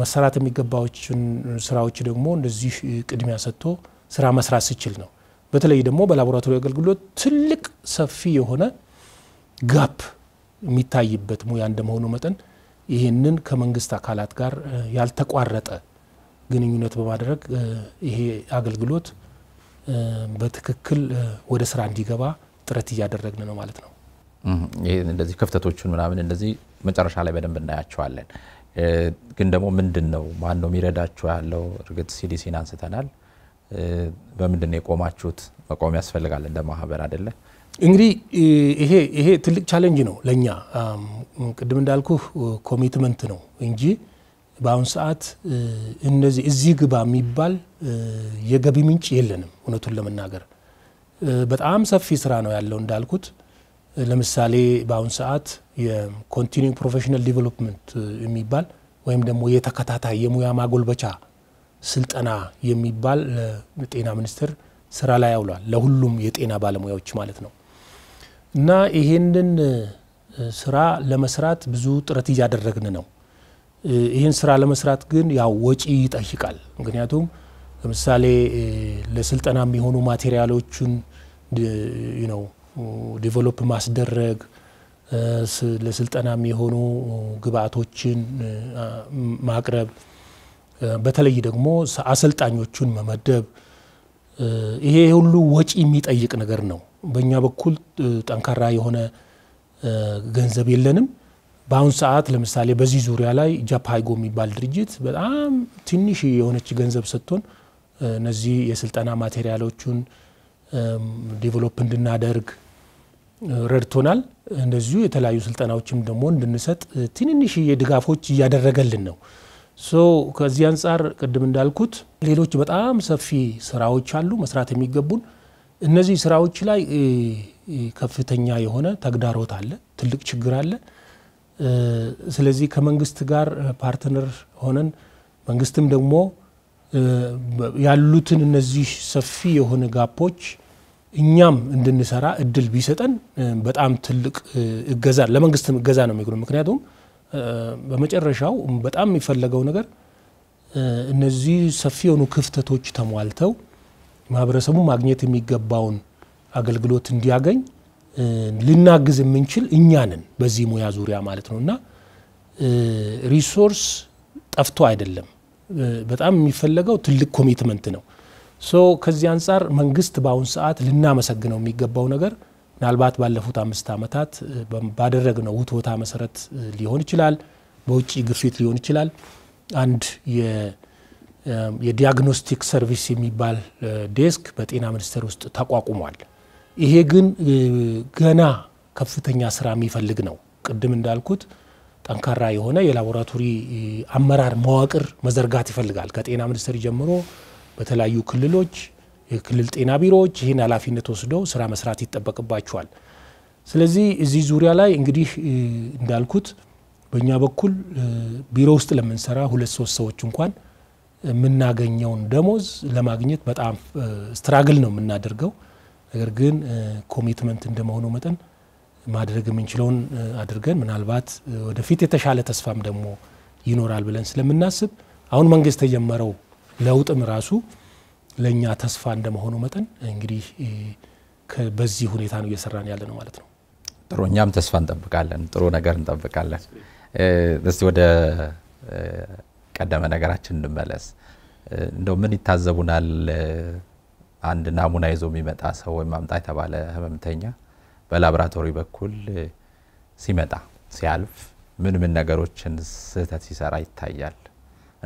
መሰራት የሚገባዎችን ስራዎች ደግሞ እንደዚህ ቅድሚያ ሰጥቶ ስራ መስራት ስችል ነው። በተለይ ደግሞ በላቦራቶሪ አገልግሎት ትልቅ ሰፊ የሆነ ጋፕ የሚታይበት ሙያ እንደመሆኑ መጠን ይህንን ከመንግስት አካላት ጋር ያልተቋረጠ ግንኙነት በማድረግ ይሄ አገልግሎት በትክክል ወደ ስራ እንዲገባ ጥረት እያደረግን ነው ማለት ነው። እንደዚህ ክፍተቶቹን ምናምን እንደዚህ መጨረሻ ላይ በደንብ እናያቸዋለን። ግን ደግሞ ምንድን ነው ማን ነው የሚረዳቸው ያለው? እርግጥ ሲዲሲን አንስተናል። በምንድን ነው የቆማችሁት? መቆም ያስፈልጋል እንደ ማህበር አደለ? እንግዲህ ይሄ ይሄ ትልቅ ቻለንጅ ነው ለእኛ። ቅድም እንዳልኩ ኮሚትመንት ነው እንጂ በአሁን ሰዓት እነዚህ እዚህ ግባ የሚባል የገቢ ምንጭ የለንም። እውነቱን ለመናገር በጣም ሰፊ ስራ ነው ያለው እንዳልኩት። ለምሳሌ በአሁን ሰዓት የኮንቲኒንግ ፕሮፌሽናል ዲቨሎፕመንት የሚባል ወይም ደግሞ የተከታታይ የሙያ ማጎልበቻ ስልጠና የሚባል ጤና ሚኒስቴር ስራ ላይ ያውሏል። ለሁሉም የጤና ባለሙያዎች ማለት ነው። እና ይሄንን ስራ ለመስራት ብዙ ጥረት እያደረግን ነው። ይህን ስራ ለመስራት ግን ያው ወጪ ይጠይቃል። ምክንያቱም ለምሳሌ ለስልጠና የሚሆኑ ማቴሪያሎቹን ነው ዲቨሎፕ ማስደረግ ለስልጠና የሚሆኑ ግብአቶችን ማቅረብ በተለይ ደግሞ አሰልጣኞቹን መመደብ ይሄ ሁሉ ወጪ የሚጠይቅ ነገር ነው። በእኛ በኩል ጠንካራ የሆነ ገንዘብ የለንም። በአሁን ሰዓት ለምሳሌ በዚህ ዙሪያ ላይ ጃፓይጎ የሚባል ድርጅት በጣም ትንሽ የሆነች ገንዘብ ሰጥቶን እነዚህ የስልጠና ማቴሪያሎቹን ዴቨሎፕ እንድናደርግ ረድቶናል። እንደዚሁ የተለያዩ ስልጠናዎችም ደግሞ እንድንሰጥ ትንንሽ ድጋፎች እያደረገልን ነው። ሶ ከዚህ አንጻር ቅድም እንዳልኩት ሌሎች በጣም ሰፊ ስራዎች አሉ መስራት የሚገቡን። እነዚህ ስራዎች ላይ ከፍተኛ የሆነ ተግዳሮት አለ፣ ትልቅ ችግር አለ። ስለዚህ ከመንግስት ጋር ፓርትነር ሆነን መንግስትም ደግሞ ያሉትን እነዚህ ሰፊ የሆነ ጋፖች እኛም እንድንሰራ እድል ቢሰጠን በጣም ትልቅ እገዛ ለመንግስትም እገዛ ነው የሚሆነው ምክንያቱም በመጨረሻው በጣም የሚፈለገው ነገር እነዚህ ሰፊ የሆኑ ክፍተቶች ተሟልተው ማህበረሰቡ ማግኘት የሚገባውን አገልግሎት እንዲያገኝ ልናግዝ የምንችል እኛ ነን፣ በዚህ ሙያ ዙሪያ ማለት ነው። እና ሪሶርስ ጠፍቶ አይደለም፣ በጣም የሚፈለገው ትልቅ ኮሚትመንት ነው። ሶ ከዚህ አንጻር መንግስት በአሁን ሰዓት ልናመሰግነው የሚገባው ነገር ምናልባት ባለፉት አምስት ዓመታት ባደረግነው ውትወታ መሰረት ሊሆን ይችላል፣ በውጭ ግፊት ሊሆን ይችላል። አንድ የዲያግኖስቲክ ሰርቪስ የሚባል ዴስክ በጤና ሚኒስቴር ውስጥ ተቋቁሟል። ይሄ ግን ገና ከፍተኛ ስራ የሚፈልግ ነው። ቅድም እንዳልኩት ጠንካራ የሆነ የላቦራቶሪ አመራር መዋቅር መዘርጋት ይፈልጋል። ከጤና ሚኒስቴር ጀምሮ በተለያዩ ክልሎች የክልል ጤና ቢሮዎች ይህን ኃላፊነት ወስደው ስራ መስራት ይጠበቅባቸዋል። ስለዚህ እዚህ ዙሪያ ላይ እንግዲህ እንዳልኩት በእኛ በኩል ቢሮ ውስጥ ለምንሰራ ሁለት ሶስት ሰዎች እንኳን የምናገኘውን ደሞዝ ለማግኘት በጣም ስትራግል ነው የምናደርገው። ነገር ግን ኮሚትመንት እንደመሆኑ መጠን ማድረግ የምንችለውን አድርገን ምናልባት ወደፊት የተሻለ ተስፋም ደግሞ ይኖራል ብለን ስለምናስብ አሁን መንግስት የጀመረው ለውጥም ራሱ ለእኛ ተስፋ እንደመሆኑ መጠን እንግዲህ በዚህ ሁኔታ ነው እየሰራን ያለ ነው ማለት ነው። ጥሩ፣ እኛም ተስፋ እንጠብቃለን፣ ጥሩ ነገር እንጠብቃለን። እስቲ ወደ ቀደመ ነገራችን እንመለስ። እንደው ምን ይታዘቡናል? አንድ ናሙና ይዞ የሚመጣ ሰው ወይም አምጣ የተባለ ህመምተኛ በላቦራቶሪ በኩል ሲመጣ ሲያልፍ ምን ምን ነገሮችን ስህተት ሲሰራ ይታያል?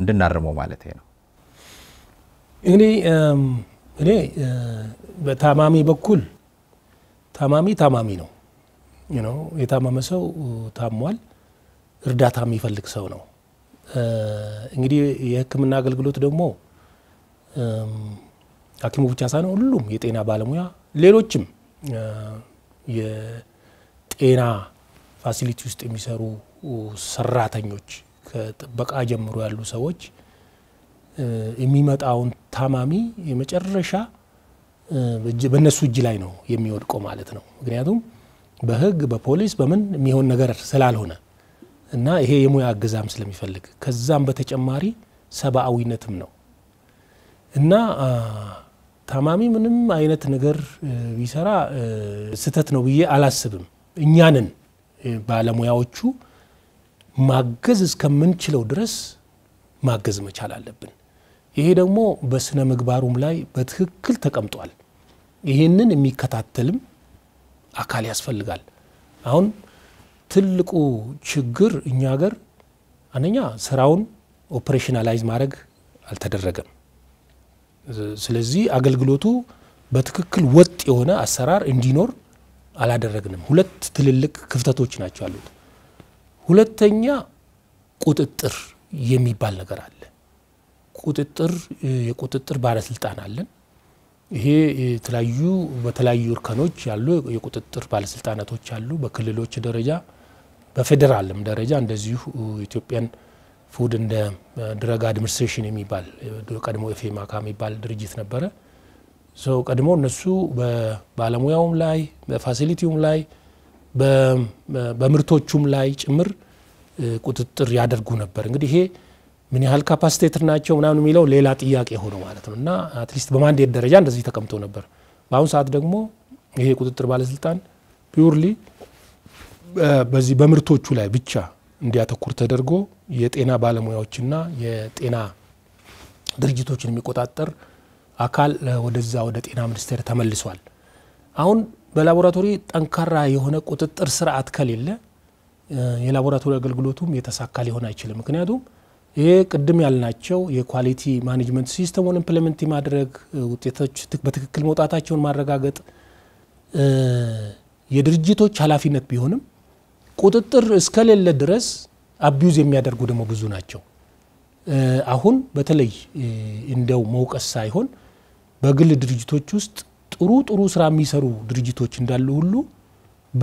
እንድናርመው ማለት ነው። እንግዲህ እኔ በታማሚ በኩል ታማሚ ታማሚ ነው። የታመመ ሰው ታሟል፣ እርዳታ የሚፈልግ ሰው ነው። እንግዲህ የሕክምና አገልግሎት ደግሞ ሐኪሙ ብቻ ሳይሆን ሁሉም የጤና ባለሙያ ሌሎችም የጤና ፋሲሊቲ ውስጥ የሚሰሩ ሰራተኞች ከጥበቃ ጀምሮ ያሉ ሰዎች የሚመጣውን ታማሚ የመጨረሻ በእነሱ እጅ ላይ ነው የሚወድቀው ማለት ነው። ምክንያቱም በህግ በፖሊስ በምን የሚሆን ነገር ስላልሆነ እና ይሄ የሙያ እገዛም ስለሚፈልግ ከዛም በተጨማሪ ሰብአዊነትም ነው እና ታማሚ ምንም አይነት ነገር ቢሰራ ስህተት ነው ብዬ አላስብም። እኛንን ባለሙያዎቹ ማገዝ እስከምንችለው ድረስ ማገዝ መቻል አለብን። ይሄ ደግሞ በስነ ምግባሩም ላይ በትክክል ተቀምጧል። ይህንን የሚከታተልም አካል ያስፈልጋል። አሁን ትልቁ ችግር እኛ ሀገር አንደኛ ስራውን ኦፕሬሽናላይዝ ማድረግ አልተደረገም። ስለዚህ አገልግሎቱ በትክክል ወጥ የሆነ አሰራር እንዲኖር አላደረግንም። ሁለት ትልልቅ ክፍተቶች ናቸው ያሉት። ሁለተኛ ቁጥጥር የሚባል ነገር አለ። ቁጥጥር የቁጥጥር ባለስልጣን አለን። ይሄ የተለያዩ በተለያዩ እርከኖች ያሉ የቁጥጥር ባለስልጣናቶች አሉ። በክልሎች ደረጃ በፌዴራልም ደረጃ እንደዚሁ ኢትዮጵያን ፉድ እንደ ድረግ አድሚኒስትሬሽን የሚባል ቀድሞ ኤፌማካ የሚባል ድርጅት ነበረ። ሰው ቀድሞ እነሱ በባለሙያውም ላይ በፋሲሊቲውም ላይ በምርቶቹም ላይ ጭምር ቁጥጥር ያደርጉ ነበር። እንግዲህ ይሄ ምን ያህል ካፓሲቴትር ናቸው ምናምን የሚለው ሌላ ጥያቄ ሆኖ ማለት ነው እና አትሊስት በማንዴት ደረጃ እንደዚህ ተቀምጦ ነበር። በአሁኑ ሰዓት ደግሞ ይሄ ቁጥጥር ባለስልጣን ፒውርሊ በዚህ በምርቶቹ ላይ ብቻ እንዲያተኩር ተደርጎ የጤና ባለሙያዎችና የጤና ድርጅቶችን የሚቆጣጠር አካል ወደዛ ወደ ጤና ሚኒስቴር ተመልሷል። አሁን በላቦራቶሪ ጠንካራ የሆነ ቁጥጥር ስርዓት ከሌለ የላቦራቶሪ አገልግሎቱም የተሳካ ሊሆን አይችልም። ምክንያቱም ይሄ ቅድም ያልናቸው የኳሊቲ ማኔጅመንት ሲስተሙን ኢምፕሊመንት ማድረግ፣ ውጤቶች በትክክል መውጣታቸውን ማረጋገጥ የድርጅቶች ኃላፊነት ቢሆንም ቁጥጥር እስከሌለ ድረስ አቢዩዝ የሚያደርጉ ደግሞ ብዙ ናቸው። አሁን በተለይ እንደው መውቀስ ሳይሆን በግል ድርጅቶች ውስጥ ጥሩ ጥሩ ስራ የሚሰሩ ድርጅቶች እንዳሉ ሁሉ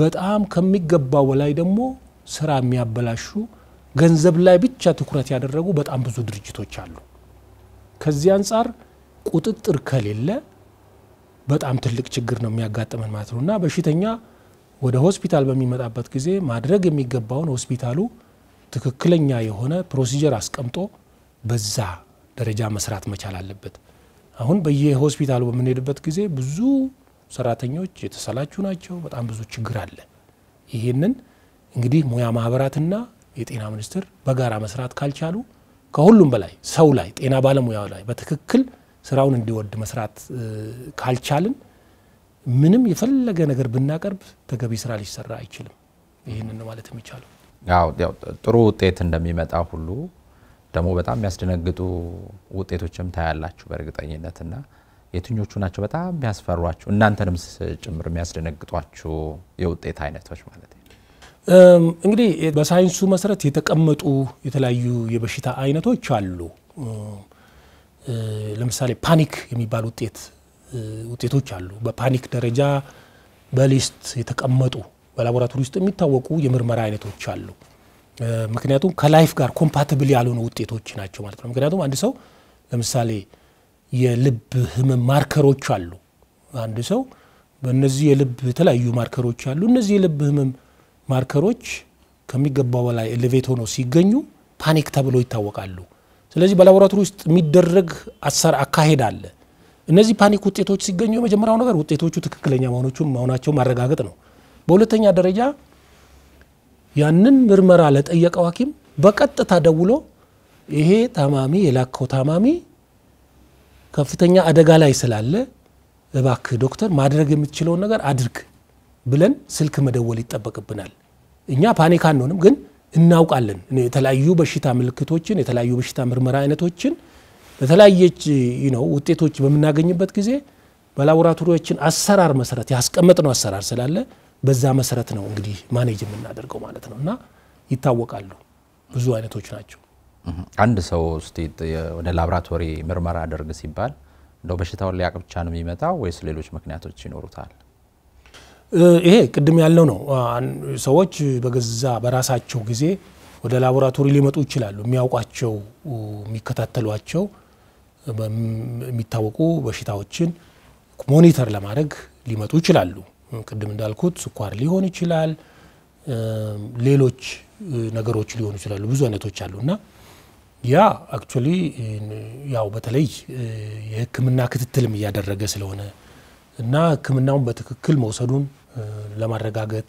በጣም ከሚገባው በላይ ደግሞ ስራ የሚያበላሹ ገንዘብ ላይ ብቻ ትኩረት ያደረጉ በጣም ብዙ ድርጅቶች አሉ። ከዚህ አንጻር ቁጥጥር ከሌለ በጣም ትልቅ ችግር ነው የሚያጋጥመን ማለት ነው እና በሽተኛ ወደ ሆስፒታል በሚመጣበት ጊዜ ማድረግ የሚገባውን ሆስፒታሉ ትክክለኛ የሆነ ፕሮሲጀር አስቀምጦ በዛ ደረጃ መስራት መቻል አለበት። አሁን በየሆስፒታሉ በምንሄድበት ጊዜ ብዙ ሰራተኞች የተሰላችሁ ናቸው። በጣም ብዙ ችግር አለ። ይህንን እንግዲህ ሙያ ማህበራትና የጤና ሚኒስትር በጋራ መስራት ካልቻሉ ከሁሉም በላይ ሰው ላይ ጤና ባለሙያ ላይ በትክክል ስራውን እንዲወድ መስራት ካልቻልን ምንም የፈለገ ነገር ብናቀርብ ተገቢ ስራ ሊሰራ አይችልም። ይህንን ማለት የሚቻለው ጥሩ ውጤት እንደሚመጣ ሁሉ ደግሞ በጣም የሚያስደነግጡ ውጤቶችም ታያላችሁ በእርግጠኝነት እና የትኞቹ ናቸው በጣም የሚያስፈሯችሁ እናንተንም ጭምር የሚያስደነግጧችሁ የውጤት አይነቶች ማለት እንግዲህ በሳይንሱ መሰረት የተቀመጡ የተለያዩ የበሽታ አይነቶች አሉ። ለምሳሌ ፓኒክ የሚባል ውጤት ውጤቶች አሉ። በፓኒክ ደረጃ በሊስት የተቀመጡ በላቦራቶሪ ውስጥ የሚታወቁ የምርመራ አይነቶች አሉ። ምክንያቱም ከላይፍ ጋር ኮምፓትብል ያልሆኑ ውጤቶች ናቸው ማለት ነው። ምክንያቱም አንድ ሰው ለምሳሌ የልብ ህመም ማርከሮች አሉ። አንድ ሰው በእነዚህ የልብ የተለያዩ ማርከሮች አሉ። እነዚህ የልብ ህመም ማርከሮች ከሚገባው በላይ ኤሌቬት ሆነው ሲገኙ ፓኒክ ተብሎ ይታወቃሉ። ስለዚህ በላቦራቶሪ ውስጥ የሚደረግ አሰር አካሄድ አለ። እነዚህ ፓኒክ ውጤቶች ሲገኙ የመጀመሪያው ነገር ውጤቶቹ ትክክለኛ መሆኖቹን መሆናቸው ማረጋገጥ ነው። በሁለተኛ ደረጃ ያንን ምርመራ ለጠየቀው ሐኪም በቀጥታ ደውሎ ይሄ ታማሚ የላከው ታማሚ ከፍተኛ አደጋ ላይ ስላለ እባክህ ዶክተር ማድረግ የምትችለውን ነገር አድርግ ብለን ስልክ መደወል ይጠበቅብናል። እኛ ፓኒክ አንሆንም፣ ግን እናውቃለን የተለያዩ በሽታ ምልክቶችን፣ የተለያዩ በሽታ ምርመራ አይነቶችን በተለያየች ነው ውጤቶች በምናገኝበት ጊዜ በላቦራቶሪዎችን አሰራር መሰረት ያስቀመጥነው አሰራር ስላለ በዛ መሰረት ነው እንግዲህ ማኔጅ የምናደርገው ማለት ነው። እና ይታወቃሉ ብዙ አይነቶች ናቸው። አንድ ሰው እስቲ ወደ ላብራቶሪ ምርመራ ደርግ ሲባል እንደው በሽታውን ሊያውቅ ብቻ ነው የሚመጣው ወይስ ሌሎች ምክንያቶች ይኖሩታል? ይሄ ቅድም ያለው ነው። ሰዎች በገዛ በራሳቸው ጊዜ ወደ ላቦራቶሪ ሊመጡ ይችላሉ። የሚያውቋቸው የሚከታተሏቸው የሚታወቁ በሽታዎችን ሞኒተር ለማድረግ ሊመጡ ይችላሉ። ቅድም እንዳልኩት ስኳር ሊሆን ይችላል፣ ሌሎች ነገሮች ሊሆኑ ይችላሉ። ብዙ አይነቶች አሉ እና ያ አክቹዋሊ ያው በተለይ የሕክምና ክትትልም እያደረገ ስለሆነ እና ሕክምናውን በትክክል መውሰዱን ለማረጋገጥ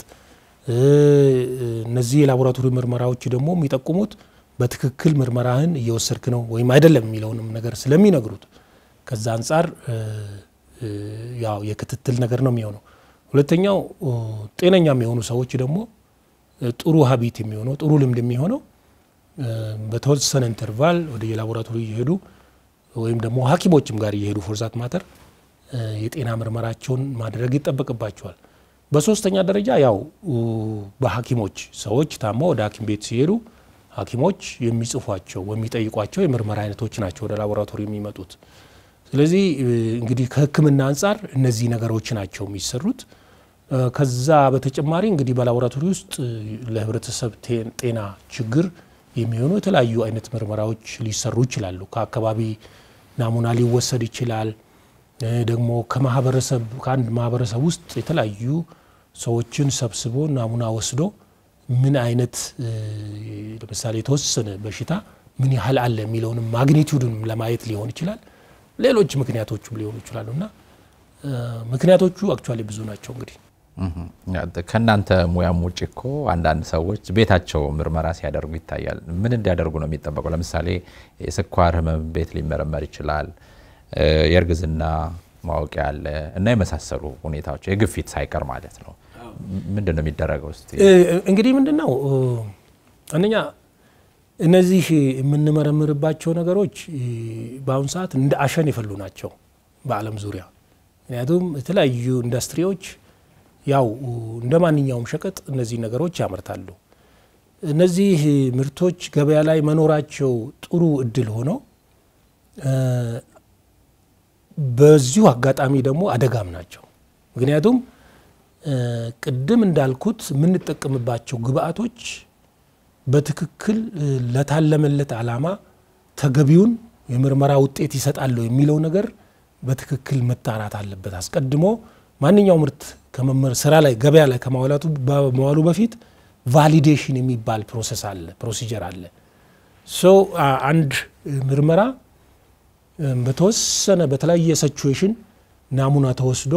እነዚህ የላቦራቶሪ ምርመራዎች ደግሞ የሚጠቁሙት በትክክል ምርመራህን እየወሰድክ ነው ወይም አይደለም የሚለውንም ነገር ስለሚነግሩት ከዛ አንጻር ያው የክትትል ነገር ነው የሚሆነው። ሁለተኛው ጤነኛ የሚሆኑ ሰዎች ደግሞ ጥሩ ሀቢት የሚሆነው ጥሩ ልምድ የሚሆነው በተወሰነ ኢንተርቫል ወደ የላቦራቶሪ እየሄዱ ወይም ደግሞ ሐኪሞችም ጋር እየሄዱ ፎርዛት ማተር የጤና ምርመራቸውን ማድረግ ይጠበቅባቸዋል። በሶስተኛ ደረጃ ያው በሐኪሞች ሰዎች ታሞ ወደ ሐኪም ቤት ሲሄዱ ሐኪሞች የሚጽፏቸው የሚጠይቋቸው የምርመራ አይነቶች ናቸው ወደ ላቦራቶሪ የሚመጡት። ስለዚህ እንግዲህ ከሕክምና አንጻር እነዚህ ነገሮች ናቸው የሚሰሩት። ከዛ በተጨማሪ እንግዲህ በላቦራቶሪ ውስጥ ለህብረተሰብ ጤና ችግር የሚሆኑ የተለያዩ አይነት ምርመራዎች ሊሰሩ ይችላሉ። ከአካባቢ ናሙና ሊወሰድ ይችላል። ደግሞ ከማህበረሰብ ከአንድ ማህበረሰብ ውስጥ የተለያዩ ሰዎችን ሰብስቦ ናሙና ወስዶ ምን አይነት ለምሳሌ የተወሰነ በሽታ ምን ያህል አለ የሚለውንም ማግኒቱድንም ለማየት ሊሆን ይችላል። ሌሎች ምክንያቶቹም ሊሆኑ ይችላሉ እና ምክንያቶቹ አክቹዋሊ ብዙ ናቸው። እንግዲህ ከእናንተ ሙያም ውጭ እኮ አንዳንድ ሰዎች ቤታቸው ምርመራ ሲያደርጉ ይታያል። ምን እንዲያደርጉ ነው የሚጠበቀው? ለምሳሌ የስኳር ህመም ቤት ሊመረመር ይችላል። የእርግዝና ማወቂያ አለ እና የመሳሰሉ ሁኔታዎች የግፊት ሳይቀር ማለት ነው። ምንድን ነው የሚደረገው? እስቲ እንግዲህ ምንድን ነው አንደኛ እነዚህ የምንመረምርባቸው ነገሮች በአሁኑ ሰዓት እንደ አሸን የፈሉ ናቸው በዓለም ዙሪያ። ምክንያቱም የተለያዩ ኢንዱስትሪዎች ያው እንደ ማንኛውም ሸቀጥ እነዚህ ነገሮች ያመርታሉ። እነዚህ ምርቶች ገበያ ላይ መኖራቸው ጥሩ እድል ሆኖ በዚሁ አጋጣሚ ደግሞ አደጋም ናቸው። ምክንያቱም ቅድም እንዳልኩት የምንጠቀምባቸው ግብአቶች በትክክል ለታለመለት ዓላማ ተገቢውን የምርመራ ውጤት ይሰጣሉ የሚለው ነገር በትክክል መጣራት አለበት። አስቀድሞ ማንኛው ምርት ከመመር ስራ ላይ ገበያ ላይ ከማዋላቱ በመዋሉ በፊት ቫሊዴሽን የሚባል ፕሮሰስ አለ፣ ፕሮሲጀር አለ። ሶ አንድ ምርመራ በተወሰነ በተለያየ ሰቹዌሽን ናሙና ተወስዶ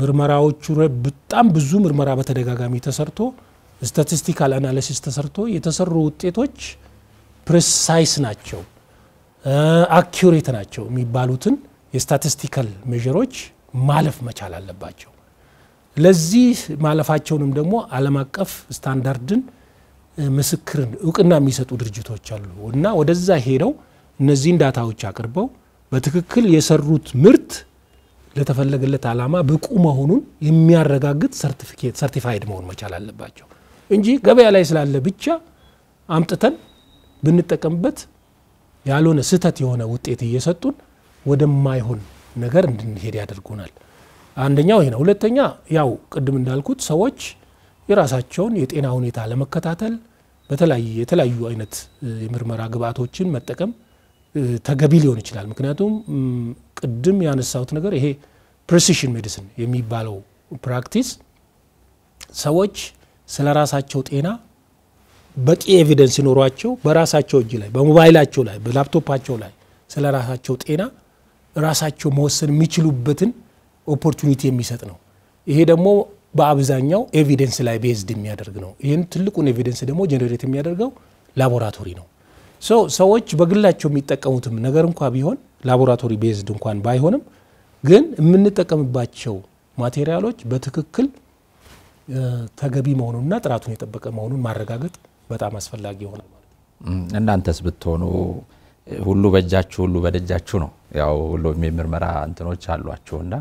ምርመራዎቹ በጣም ብዙ ምርመራ በተደጋጋሚ ተሰርቶ ስታቲስቲካል አናሊሲስ ተሰርቶ የተሰሩ ውጤቶች ፕሬሳይስ ናቸው፣ አኪሬት ናቸው የሚባሉትን የስታቲስቲካል ሜዥሮች ማለፍ መቻል አለባቸው። ለዚህ ማለፋቸውንም ደግሞ ዓለም አቀፍ ስታንዳርድን ምስክርን እውቅና የሚሰጡ ድርጅቶች አሉ እና ወደዛ ሄደው እነዚህን ዳታዎች አቅርበው በትክክል የሰሩት ምርት ለተፈለገለት ዓላማ ብቁ መሆኑን የሚያረጋግጥ ሰርቲፊኬት ሰርቲፋይድ መሆን መቻል አለባቸው እንጂ ገበያ ላይ ስላለ ብቻ አምጥተን ብንጠቀምበት ያልሆነ ስህተት የሆነ ውጤት እየሰጡን ወደማይሆን ነገር እንድንሄድ ያደርጉናል። አንደኛው ይሄ ነው። ሁለተኛ ያው ቅድም እንዳልኩት ሰዎች የራሳቸውን የጤና ሁኔታ ለመከታተል የተለያዩ አይነት የምርመራ ግብዓቶችን መጠቀም ተገቢ ሊሆን ይችላል። ምክንያቱም ቅድም ያነሳሁት ነገር ይሄ ፕሪሲሽን ሜዲሲን የሚባለው ፕራክቲስ ሰዎች ስለ ራሳቸው ጤና በቂ ኤቪደንስ ሲኖሯቸው በራሳቸው እጅ ላይ በሞባይላቸው ላይ በላፕቶፓቸው ላይ ስለ ራሳቸው ጤና ራሳቸው መወሰን የሚችሉበትን ኦፖርቹኒቲ የሚሰጥ ነው። ይሄ ደግሞ በአብዛኛው ኤቪደንስ ላይ ቤዝድ የሚያደርግ ነው። ይህን ትልቁን ኤቪደንስ ደግሞ ጀኔሬት የሚያደርገው ላቦራቶሪ ነው። ሰዎች በግላቸው የሚጠቀሙትም ነገር እንኳ ቢሆን ላቦራቶሪ ቤዝድ እንኳን ባይሆንም ግን የምንጠቀምባቸው ማቴሪያሎች በትክክል ተገቢ መሆኑንና ጥራቱን የጠበቀ መሆኑን ማረጋገጥ በጣም አስፈላጊ ይሆናል። እናንተስ ብትሆኑ ሁሉ በእጃችሁ ሁሉ በደጃችሁ ነው። ያው ሁሉም የምርመራ እንትኖች አሏችሁ እና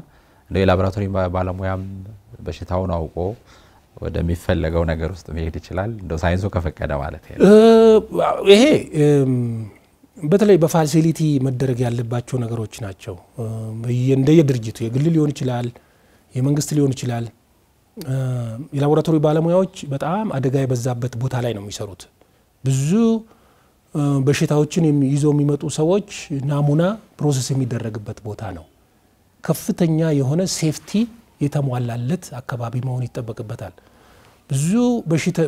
የላቦራቶሪ ባለሙያም በሽታውን አውቆ ወደሚፈለገው ነገር ውስጥ መሄድ ይችላል? እንደው ሳይንሱ ከፈቀደ ማለት ይሄ በተለይ በፋሲሊቲ መደረግ ያለባቸው ነገሮች ናቸው። እንደየድርጅቱ የግል ሊሆን ይችላል፣ የመንግስት ሊሆን ይችላል። የላቦራቶሪ ባለሙያዎች በጣም አደጋ የበዛበት ቦታ ላይ ነው የሚሰሩት። ብዙ በሽታዎችን ይዘው የሚመጡ ሰዎች ናሙና ፕሮሰስ የሚደረግበት ቦታ ነው። ከፍተኛ የሆነ ሴፍቲ የተሟላለት አካባቢ መሆን ይጠበቅበታል። ብዙ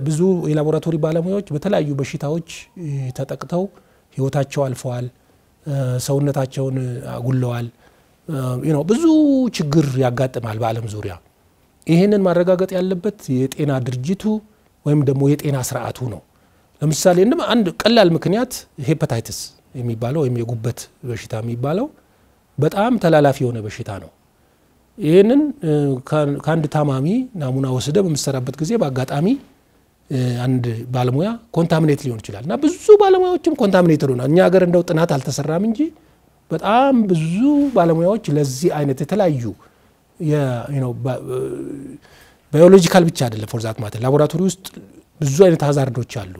ብዙ የላቦራቶሪ ባለሙያዎች በተለያዩ በሽታዎች ተጠቅተው ህይወታቸው አልፈዋል፣ ሰውነታቸውን አጉለዋል። ብዙ ችግር ያጋጥማል በዓለም ዙሪያ። ይህንን ማረጋገጥ ያለበት የጤና ድርጅቱ ወይም ደግሞ የጤና ስርዓቱ ነው። ለምሳሌ አንድ ቀላል ምክንያት ሄፐታይትስ የሚባለው ወይም የጉበት በሽታ የሚባለው በጣም ተላላፊ የሆነ በሽታ ነው። ይህንን ከአንድ ታማሚ ናሙና ወስደ በምሰራበት ጊዜ በአጋጣሚ አንድ ባለሙያ ኮንታሚኔት ሊሆን ይችላል እና ብዙ ባለሙያዎችም ኮንታሚኔት ሆናል። እኛ ሀገር እንደው ጥናት አልተሰራም እንጂ በጣም ብዙ ባለሙያዎች ለዚህ አይነት የተለያዩ ባዮሎጂካል ብቻ አይደለም ፎርዛት ማለት ላቦራቶሪ ውስጥ ብዙ አይነት ሀዛርዶች አሉ።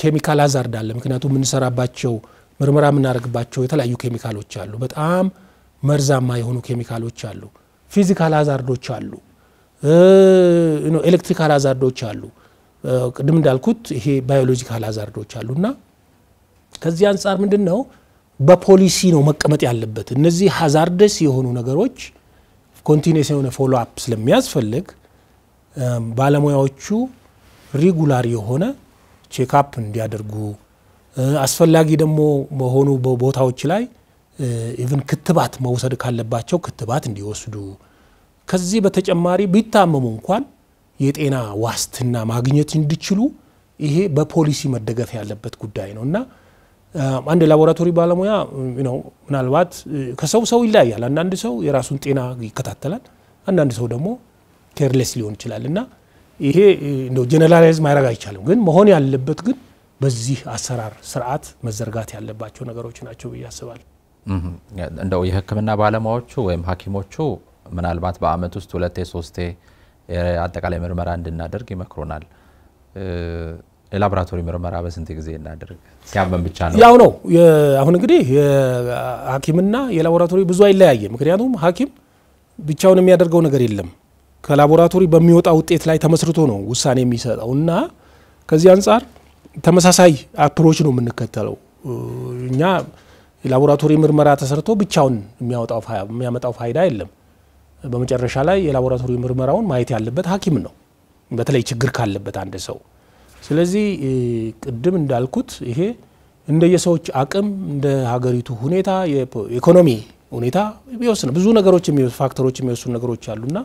ኬሚካል ሀዛርድ አለ። ምክንያቱም የምንሰራባቸው ምርመራ የምናደርግባቸው የተለያዩ ኬሚካሎች አሉ። በጣም መርዛማ የሆኑ ኬሚካሎች አሉ፣ ፊዚካል ሀዛርዶች አሉ፣ ኤሌክትሪካል አዛርዶች አሉ፣ ቅድም እንዳልኩት ይሄ ባዮሎጂካል ሀዛርዶች አሉ እና ከዚህ አንጻር ምንድን ነው በፖሊሲ ነው መቀመጥ ያለበት። እነዚህ ሀዛርደስ የሆኑ ነገሮች ኮንቲኒስ የሆነ ፎሎ አፕ ስለሚያስፈልግ ባለሙያዎቹ ሪጉላር የሆነ ቼክአፕ እንዲያደርጉ አስፈላጊ ደግሞ በሆኑ ቦታዎች ላይ ኢቭን ክትባት መውሰድ ካለባቸው ክትባት እንዲወስዱ ከዚህ በተጨማሪ ቢታመሙ እንኳን የጤና ዋስትና ማግኘት እንዲችሉ ይሄ በፖሊሲ መደገፍ ያለበት ጉዳይ ነው እና አንድ ላቦራቶሪ ባለሙያ ነው። ምናልባት ከሰው ሰው ይለያያል። አንዳንድ ሰው የራሱን ጤና ይከታተላል፣ አንዳንድ ሰው ደግሞ ኬርሌስ ሊሆን ይችላል እና ይሄ እንደው ጀነራላይዝ ማድረግ አይቻልም። ግን መሆን ያለበት ግን በዚህ አሰራር ስርዓት መዘርጋት ያለባቸው ነገሮች ናቸው ብዬ አስባለሁ። እንደው የህክምና ባለሙያዎቹ ወይም ሀኪሞቹ ምናልባት በአመት ውስጥ ሁለቴ ሶስቴ አጠቃላይ ምርመራ እንድናደርግ ይመክሩናል። የላቦራቶሪ ምርመራ በስንት ጊዜ እናደርግ? ሲያመን ብቻ ነው። ያው ነው። አሁን እንግዲህ ሀኪምና የላቦራቶሪ ብዙ አይለያይም። ምክንያቱም ሀኪም ብቻውን የሚያደርገው ነገር የለም። ከላቦራቶሪ በሚወጣ ውጤት ላይ ተመስርቶ ነው ውሳኔ የሚሰጠው እና ከዚህ አንጻር ተመሳሳይ አፕሮች ነው የምንከተለው እኛ የላቦራቶሪ ምርመራ ተሰርቶ ብቻውን የሚያመጣው ፋይዳ የለም። በመጨረሻ ላይ የላቦራቶሪ ምርመራውን ማየት ያለበት ሐኪም ነው፣ በተለይ ችግር ካለበት አንድ ሰው። ስለዚህ ቅድም እንዳልኩት ይሄ እንደየሰዎች አቅም እንደ ሀገሪቱ ሁኔታ የኢኮኖሚ ሁኔታ ይወስነ ብዙ ነገሮች ፋክተሮች የሚወስኑ ነገሮች አሉና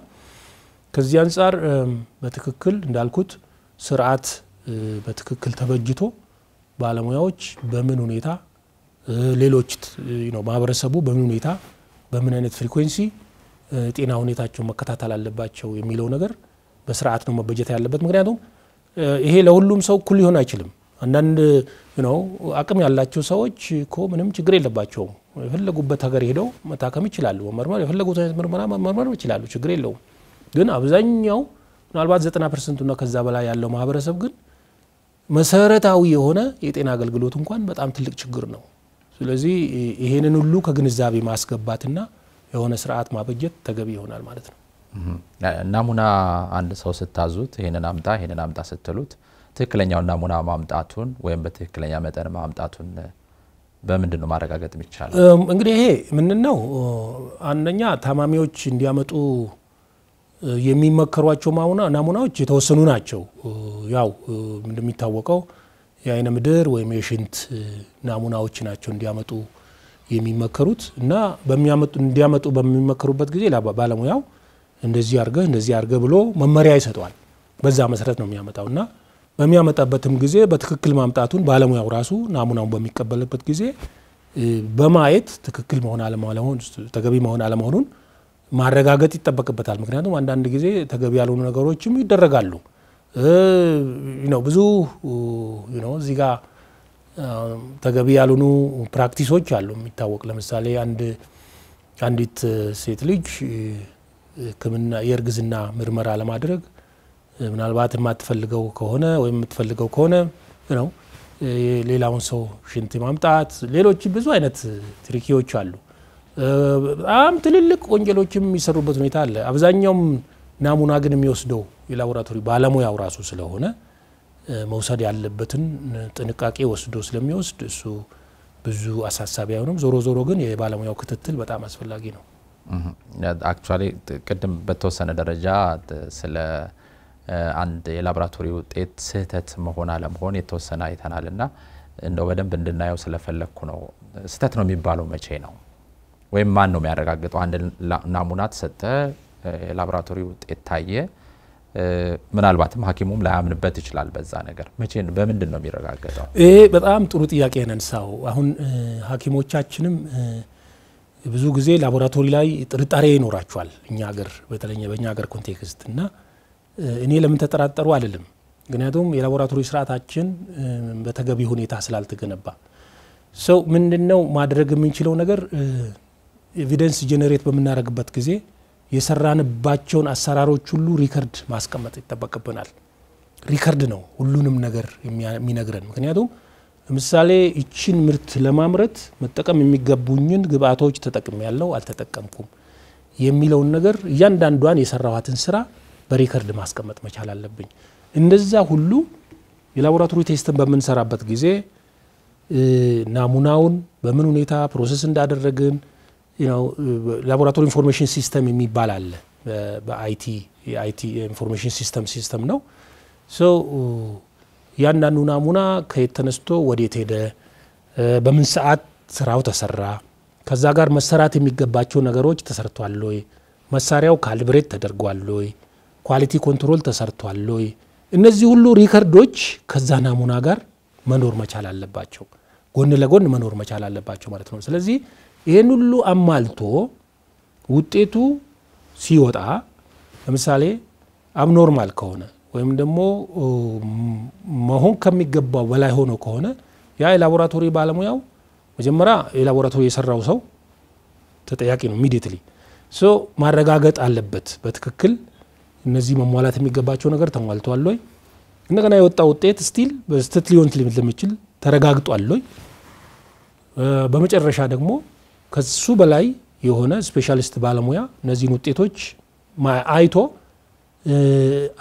ከዚህ አንጻር በትክክል እንዳልኩት ስርዓት በትክክል ተበጅቶ ባለሙያዎች በምን ሁኔታ ሌሎች ማህበረሰቡ በምን ሁኔታ በምን አይነት ፍሪኩዌንሲ ጤና ሁኔታቸው መከታተል አለባቸው የሚለው ነገር በስርዓት ነው መበጀት ያለበት። ምክንያቱም ይሄ ለሁሉም ሰው እኩል ሊሆን አይችልም። አንዳንድ ነው አቅም ያላቸው ሰዎች እኮ ምንም ችግር የለባቸውም። የፈለጉበት ሀገር ሄደው መታከም ይችላሉ፣ መመርመር የፈለጉት አይነት ምርመራ መመርመር ይችላሉ፣ ችግር የለውም። ግን አብዛኛው ምናልባት ዘጠና ፐርሰንቱና ከዛ በላይ ያለው ማህበረሰብ ግን መሰረታዊ የሆነ የጤና አገልግሎት እንኳን በጣም ትልቅ ችግር ነው። ስለዚህ ይሄንን ሁሉ ከግንዛቤ ማስገባትና የሆነ ስርዓት ማበጀት ተገቢ ይሆናል ማለት ነው። ናሙና አንድ ሰው ስታዙት ይሄንን አምጣ ይሄንን አምጣ ስትሉት ትክክለኛው ናሙና ማምጣቱን ወይም በትክክለኛ መጠን ማምጣቱን በምንድን ነው ማረጋገጥ የሚቻለው? እንግዲህ ይሄ ምን ነው አንደኛ ታማሚዎች እንዲያመጡ የሚመከሯቸው ናሙናዎች የተወሰኑ ናቸው። ያው እንደሚታወቀው የአይነ ምድር ወይም የሽንት ናሙናዎች ናቸው እንዲያመጡ የሚመከሩት እና እንዲያመጡ በሚመከሩበት ጊዜ ባለሙያው እንደዚህ አርገህ እንደዚህ አርገህ ብሎ መመሪያ ይሰጠዋል። በዛ መሰረት ነው የሚያመጣው እና በሚያመጣበትም ጊዜ በትክክል ማምጣቱን ባለሙያው ራሱ ናሙናውን በሚቀበልበት ጊዜ በማየት ትክክል መሆን አለመሆን ተገቢ መሆን አለመሆኑን ማረጋገጥ ይጠበቅበታል። ምክንያቱም አንዳንድ ጊዜ ተገቢ ያልሆኑ ነገሮችም ይደረጋሉ። ብዙ እዚህ ጋር ተገቢ ያልሆኑ ፕራክቲሶች አሉ የሚታወቅ ለምሳሌ አንድ አንዲት ሴት ልጅ ህክምና የእርግዝና ምርመራ ለማድረግ ምናልባት የማትፈልገው ከሆነ ወይም የምትፈልገው ከሆነ ነው ሌላውን ሰው ሽንት ማምጣት፣ ሌሎች ብዙ አይነት ትሪኪዎች አሉ። በጣም ትልልቅ ወንጀሎችም የሚሰሩበት ሁኔታ አለ። አብዛኛውም ናሙና ግን የሚወስደው የላቦራቶሪ ባለሙያው ራሱ ስለሆነ መውሰድ ያለበትን ጥንቃቄ ወስዶ ስለሚወስድ እሱ ብዙ አሳሳቢ አይሆንም። ዞሮ ዞሮ ግን የባለሙያው ክትትል በጣም አስፈላጊ ነው። አክቹዋሊ ቅድም በተወሰነ ደረጃ ስለ አንድ የላቦራቶሪ ውጤት ስህተት መሆን አለመሆን የተወሰነ አይተናል እና እንደው በደንብ እንድናየው ስለፈለግኩ ነው። ስህተት ነው የሚባለው መቼ ነው ወይም ማን ነው የሚያረጋግጠው? አንድ ናሙና ተሰጠ የላቦራቶሪ ውጤት ታየ፣ ምናልባትም ሐኪሙም ላያምንበት ይችላል። በዛ ነገር መቼ በምንድን ነው የሚረጋገጠው? ይሄ በጣም ጥሩ ጥያቄ ነንሳው። አሁን ሐኪሞቻችንም ብዙ ጊዜ ላቦራቶሪ ላይ ጥርጣሬ ይኖራቸዋል። እኛ ሀገር በተለይ በእኛ ሀገር ኮንቴክስት እና እኔ ለምን ተጠራጠሩ አልልም። ምክንያቱም የላቦራቶሪ ስርዓታችን በተገቢ ሁኔታ ስላልተገነባ ሰው ምንድን ነው ማድረግ የምንችለው ነገር ኤቪደንስ ጄኔሬት በምናደርግበት ጊዜ የሰራንባቸውን አሰራሮች ሁሉ ሪከርድ ማስቀመጥ ይጠበቅብናል። ሪከርድ ነው ሁሉንም ነገር የሚነግረን። ምክንያቱም ለምሳሌ ይችን ምርት ለማምረት መጠቀም የሚገቡኝን ግብአቶች ተጠቅም ያለው አልተጠቀምኩም የሚለውን ነገር እያንዳንዷን የሰራኋትን ስራ በሪከርድ ማስቀመጥ መቻል አለብኝ። እንደዛ ሁሉ የላቦራቶሪ ቴስትን በምንሰራበት ጊዜ ናሙናውን በምን ሁኔታ ፕሮሰስ እንዳደረግን ላቦራቶሪ ኢንፎርሜሽን ሲስተም የሚባል አለ። በአይቲ የአይቲ ኢንፎርሜሽን ሲስተም ሲስተም ነው። ያንዳንዱ ናሙና ከየት ተነስቶ ወዴት ሄደ፣ በምን ሰዓት ስራው ተሰራ፣ ከዛ ጋር መሰራት የሚገባቸው ነገሮች ተሰርቷል ወይ፣ መሳሪያው ካልብሬት ተደርጓል ወይ፣ ኳሊቲ ኮንትሮል ተሰርቷል ወይ፣ እነዚህ ሁሉ ሪከርዶች ከዛ ናሙና ጋር መኖር መቻል አለባቸው፣ ጎን ለጎን መኖር መቻል አለባቸው ማለት ነው። ስለዚህ ይህን ሁሉ አሟልቶ ውጤቱ ሲወጣ ለምሳሌ አብኖርማል ከሆነ ወይም ደግሞ መሆን ከሚገባው በላይ ሆኖ ከሆነ ያ የላቦራቶሪ ባለሙያው መጀመሪያ የላቦራቶሪ የሰራው ሰው ተጠያቂ ነው። ኢሚዲየትሊ ሶ ማረጋገጥ አለበት በትክክል እነዚህ መሟላት የሚገባቸው ነገር ተሟልተዋል ወይ፣ እንደገና የወጣ ውጤት ስቲል በስተት ሊሆን ስለሚችል ተረጋግጧል ወይ፣ በመጨረሻ ደግሞ ከሱ በላይ የሆነ ስፔሻሊስት ባለሙያ እነዚህን ውጤቶች አይቶ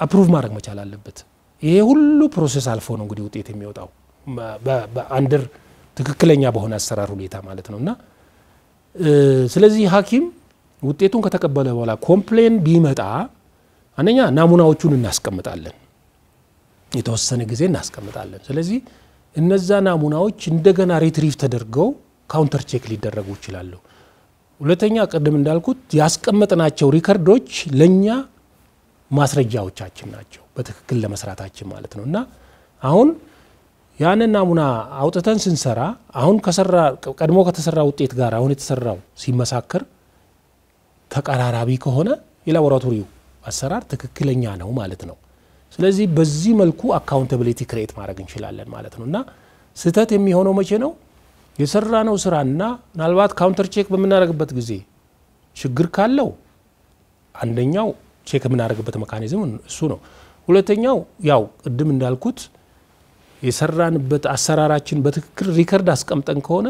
አፕሩቭ ማድረግ መቻል አለበት። ይሄ ሁሉ ፕሮሴስ አልፎ ነው እንግዲህ ውጤት የሚወጣው በአንድር ትክክለኛ በሆነ አሰራር ሁኔታ ማለት ነው እና ስለዚህ ሐኪም ውጤቱን ከተቀበለ በኋላ ኮምፕሌን ቢመጣ አንደኛ ናሙናዎቹን እናስቀምጣለን፣ የተወሰነ ጊዜ እናስቀምጣለን። ስለዚህ እነዛ ናሙናዎች እንደገና ሪትሪቭ ተደርገው ካውንተር ቼክ ሊደረጉ ይችላሉ። ሁለተኛ ቅድም እንዳልኩት ያስቀመጥናቸው ሪከርዶች ለእኛ ማስረጃዎቻችን ናቸው፣ በትክክል ለመስራታችን ማለት ነው እና አሁን ያንን ናሙና አውጥተን ስንሰራ አሁን ከሰራ ቀድሞ ከተሰራ ውጤት ጋር አሁን የተሰራው ሲመሳከር ተቀራራቢ ከሆነ የላቦራቶሪው አሰራር ትክክለኛ ነው ማለት ነው። ስለዚህ በዚህ መልኩ አካውንታብሊቲ ክሬት ማድረግ እንችላለን ማለት ነው እና ስህተት የሚሆነው መቼ ነው? የሰራ ነው ስራና ምናልባት ካውንተር ቼክ በምናደርግበት ጊዜ ችግር ካለው አንደኛው ቼክ የምናደርግበት መካኒዝም እሱ ነው። ሁለተኛው ያው ቅድም እንዳልኩት የሰራንበት አሰራራችን በትክክል ሪከርድ አስቀምጠን ከሆነ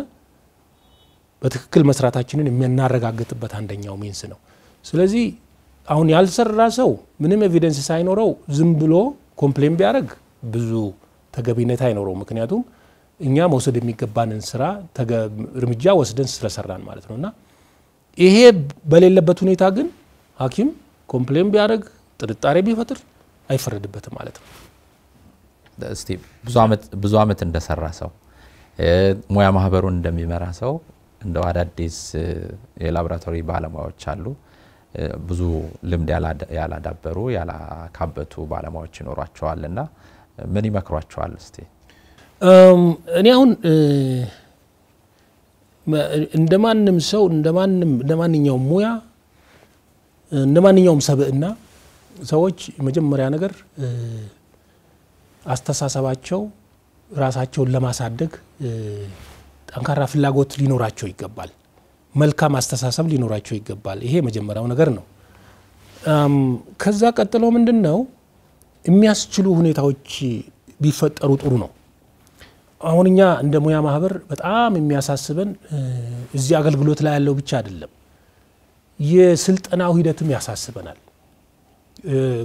በትክክል መስራታችንን የምናረጋግጥበት አንደኛው ሚንስ ነው። ስለዚህ አሁን ያልሰራ ሰው ምንም ኤቪደንስ ሳይኖረው ዝም ብሎ ኮምፕሌን ቢያደርግ ብዙ ተገቢነት አይኖረው። ምክንያቱም እኛ መውሰድ የሚገባንን ስራ እርምጃ ወስደን ስለሰራን ማለት ነው እና ይሄ በሌለበት ሁኔታ ግን ሐኪም ኮምፕሌን ቢያደርግ ጥርጣሬ ቢፈጥር አይፈረድበትም ማለት ነው። እስቲ ብዙ ዓመት እንደሰራ ሰው ሙያ ማህበሩን እንደሚመራ ሰው እንደው አዳዲስ የላቦራቶሪ ባለሙያዎች አሉ። ብዙ ልምድ ያላዳበሩ ያላካበቱ ባለሙያዎች ይኖሯቸዋል እና ምን ይመክሯቸዋል እስቲ? እኔ አሁን እንደ ማንም ሰው እንደ ማንም እንደ ማንኛውም ሙያ እንደ ማንኛውም ሰብእና ሰዎች መጀመሪያ ነገር አስተሳሰባቸው ራሳቸውን ለማሳደግ ጠንካራ ፍላጎት ሊኖራቸው ይገባል። መልካም አስተሳሰብ ሊኖራቸው ይገባል። ይሄ የመጀመሪያው ነገር ነው። ከዛ ቀጥሎ ምንድን ነው የሚያስችሉ ሁኔታዎች ቢፈጠሩ ጥሩ ነው። አሁን እኛ እንደ ሙያ ማህበር በጣም የሚያሳስበን እዚህ አገልግሎት ላይ ያለው ብቻ አይደለም፣ የስልጠናው ሂደትም ያሳስበናል።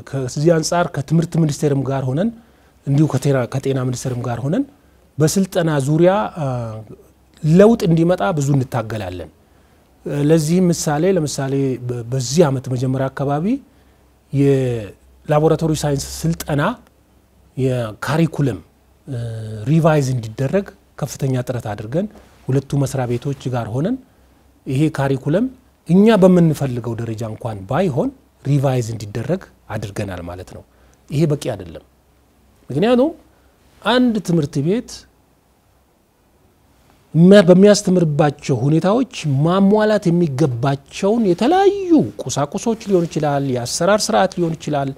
ከዚህ አንጻር ከትምህርት ሚኒስቴርም ጋር ሆነን እንዲሁ ከጤና ሚኒስቴርም ጋር ሆነን በስልጠና ዙሪያ ለውጥ እንዲመጣ ብዙ እንታገላለን። ለዚህም ምሳሌ ለምሳሌ በዚህ ዓመት መጀመሪያ አካባቢ የላቦራቶሪ ሳይንስ ስልጠና የካሪኩለም ሪቫይዝ እንዲደረግ ከፍተኛ ጥረት አድርገን ሁለቱ መስሪያ ቤቶች ጋር ሆነን ይሄ ካሪኩለም እኛ በምንፈልገው ደረጃ እንኳን ባይሆን ሪቫይዝ እንዲደረግ አድርገናል ማለት ነው። ይሄ በቂ አይደለም። ምክንያቱም አንድ ትምህርት ቤት በሚያስተምርባቸው ሁኔታዎች ማሟላት የሚገባቸውን የተለያዩ ቁሳቁሶች ሊሆን ይችላል፣ የአሰራር ስርዓት ሊሆን ይችላል፣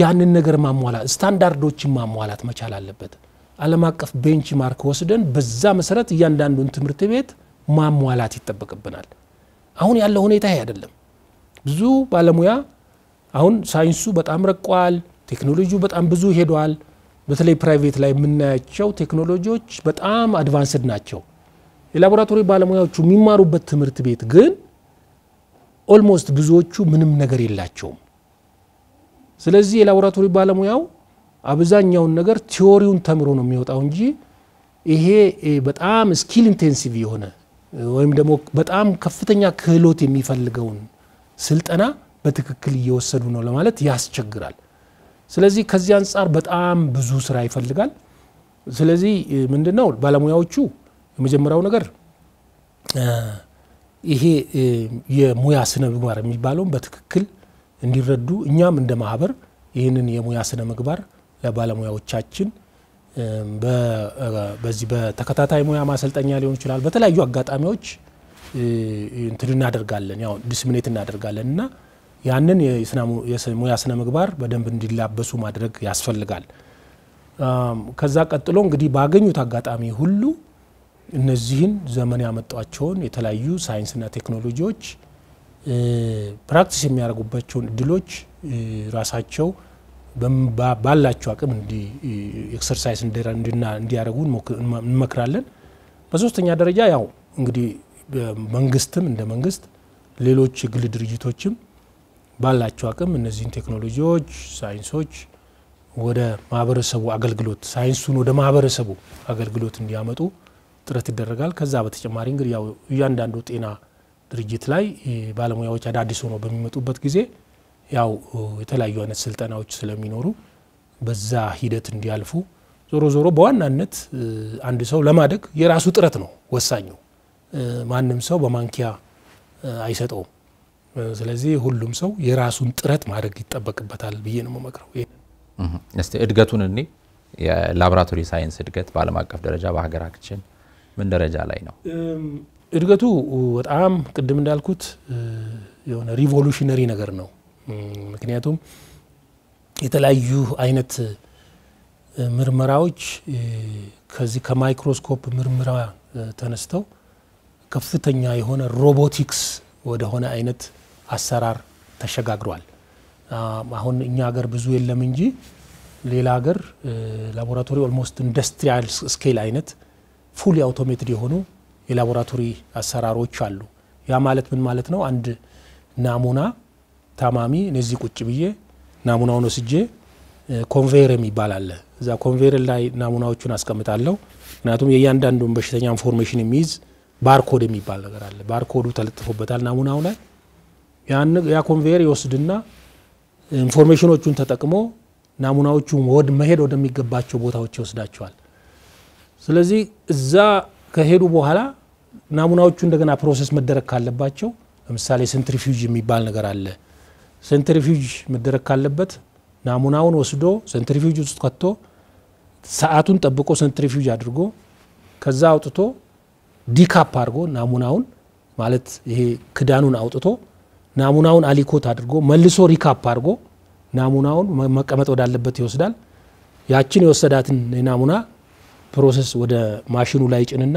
ያንን ነገር ማሟላት ስታንዳርዶችን ማሟላት መቻል አለበት። ዓለም አቀፍ ቤንች ማርክ ወስደን በዛ መሰረት እያንዳንዱን ትምህርት ቤት ማሟላት ይጠበቅብናል። አሁን ያለው ሁኔታ ይሄ አይደለም። ብዙ ባለሙያ አሁን ሳይንሱ በጣም ረቋል፣ ቴክኖሎጂው በጣም ብዙ ሄዷል። በተለይ ፕራይቬት ላይ የምናያቸው ቴክኖሎጂዎች በጣም አድቫንስድ ናቸው። የላቦራቶሪ ባለሙያዎቹ የሚማሩበት ትምህርት ቤት ግን ኦልሞስት ብዙዎቹ ምንም ነገር የላቸውም። ስለዚህ የላቦራቶሪ ባለሙያው አብዛኛውን ነገር ቲዎሪውን ተምሮ ነው የሚወጣው እንጂ ይሄ በጣም ስኪል ኢንቴንሲቭ የሆነ ወይም ደግሞ በጣም ከፍተኛ ክህሎት የሚፈልገውን ስልጠና በትክክል እየወሰዱ ነው ለማለት ያስቸግራል። ስለዚህ ከዚህ አንጻር በጣም ብዙ ስራ ይፈልጋል። ስለዚህ ምንድነው ባለሙያዎቹ የመጀመሪያው ነገር ይሄ የሙያ ስነ ምግባር የሚባለውን በትክክል እንዲረዱ እኛም እንደ ማህበር ይህንን የሙያ ስነ ምግባር ለባለሙያዎቻችን በዚህ በተከታታይ ሙያ ማሰልጠኛ ሊሆን ይችላል በተለያዩ አጋጣሚዎች እንትን እናደርጋለን ያው ዲስሚኔት እናደርጋለን እና ያንን የሙያ ስነ ምግባር በደንብ እንዲላበሱ ማድረግ ያስፈልጋል። ከዛ ቀጥሎ እንግዲህ ባገኙት አጋጣሚ ሁሉ እነዚህን ዘመን ያመጧቸውን የተለያዩ ሳይንስና ቴክኖሎጂዎች ፕራክቲስ የሚያደርጉባቸውን እድሎች ራሳቸው ባላቸው አቅም ኤክሰርሳይዝ እንዲያደርጉ እንመክራለን። በሶስተኛ ደረጃ ያው እንግዲህ መንግስትም እንደ መንግስት ሌሎች የግል ድርጅቶችም ባላቸው አቅም እነዚህን ቴክኖሎጂዎች፣ ሳይንሶች ወደ ማህበረሰቡ አገልግሎት ሳይንሱን ወደ ማህበረሰቡ አገልግሎት እንዲያመጡ ጥረት ይደረጋል። ከዛ በተጨማሪ እንግዲህ ያው እያንዳንዱ ጤና ድርጅት ላይ ባለሙያዎች አዳዲስ ሆነው በሚመጡበት ጊዜ ያው የተለያዩ አይነት ስልጠናዎች ስለሚኖሩ በዛ ሂደት እንዲያልፉ ዞሮ ዞሮ በዋናነት አንድ ሰው ለማደግ የራሱ ጥረት ነው ወሳኙ። ማንም ሰው በማንኪያ አይሰጠውም። ስለዚህ ሁሉም ሰው የራሱን ጥረት ማድረግ ይጠበቅበታል ብዬ ነው የምመክረው። እስቲ እድገቱን እኔ የላቦራቶሪ ሳይንስ እድገት በዓለም አቀፍ ደረጃ በሀገራችን ምን ደረጃ ላይ ነው? እድገቱ በጣም ቅድም እንዳልኩት የሆነ ሪቮሉሽነሪ ነገር ነው። ምክንያቱም የተለያዩ አይነት ምርመራዎች ከዚህ ከማይክሮስኮፕ ምርመራ ተነስተው ከፍተኛ የሆነ ሮቦቲክስ ወደሆነ አይነት አሰራር ተሸጋግሯል። አሁን እኛ ሀገር ብዙ የለም እንጂ ሌላ ሀገር ላቦራቶሪ ኦልሞስት ኢንዱስትሪያል ስኬል አይነት ፉሊ አውቶሜትድ የሆኑ የላቦራቶሪ አሰራሮች አሉ። ያ ማለት ምን ማለት ነው? አንድ ናሙና ታማሚ እነዚህ ቁጭ ብዬ ናሙናውን ወስጄ ኮንቬየር የሚባል አለ። እዛ ኮንቬየር ላይ ናሙናዎቹን አስቀምጣለሁ። ምክንያቱም የእያንዳንዱን በሽተኛ ኢንፎርሜሽን የሚይዝ ባርኮድ የሚባል ነገር አለ። ባርኮዱ ተለጥፎበታል ናሙናው ላይ። ያ ኮንቬየር ይወስድና ኢንፎርሜሽኖቹን ተጠቅሞ ናሙናዎቹ መሄድ ወደሚገባቸው ቦታዎች ይወስዳቸዋል። ስለዚህ እዛ ከሄዱ በኋላ ናሙናዎቹ እንደገና ፕሮሰስ መደረግ ካለባቸው ለምሳሌ ሴንትሪፊውጅ የሚባል ነገር አለ። ሴንትሪፊውጅ መደረግ ካለበት ናሙናውን ወስዶ ሴንትሪፊውጅ ውስጥ ከቶ ሰዓቱን ጠብቆ ሴንትሪፊውጅ አድርጎ ከዛ አውጥቶ ዲካፕ አድርጎ ናሙናውን ማለት ይሄ ክዳኑን አውጥቶ ናሙናውን አሊኮት አድርጎ መልሶ ሪካፕ አድርጎ ናሙናውን መቀመጥ ወዳለበት ይወስዳል። ያችን የወሰዳትን ናሙና ፕሮሰስ ወደ ማሽኑ ላይ ጭንና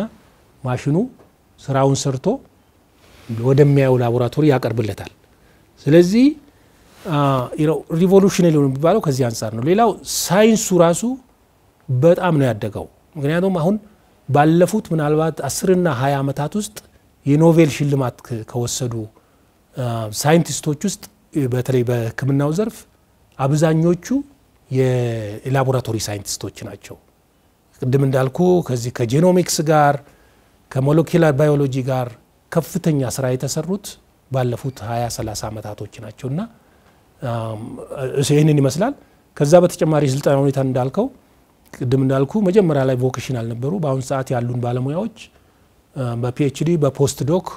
ማሽኑ ስራውን ሰርቶ ወደሚያየው ላቦራቶሪ ያቀርብለታል። ስለዚህ ሪቮሉሽን ሊሆን የሚባለው ከዚህ አንጻር ነው። ሌላው ሳይንሱ ራሱ በጣም ነው ያደገው። ምክንያቱም አሁን ባለፉት ምናልባት አስርና ሀያ ዓመታት ውስጥ የኖቬል ሽልማት ከወሰዱ ሳይንቲስቶች ውስጥ በተለይ በሕክምናው ዘርፍ አብዛኞቹ የላቦራቶሪ ሳይንቲስቶች ናቸው። ቅድም እንዳልኩ ከዚህ ከጄኖሚክስ ጋር ከሞለኪላር ባዮሎጂ ጋር ከፍተኛ ስራ የተሰሩት ባለፉት 20 30 ዓመታቶች ናቸውና ይህንን ይመስላል። ከዛ በተጨማሪ የስልጠና ሁኔታ እንዳልከው ቅድም እንዳልኩ መጀመሪያ ላይ ቮኬሽን አልነበሩ። በአሁኑ ሰዓት ያሉን ባለሙያዎች በፒኤችዲ በፖስት ዶክ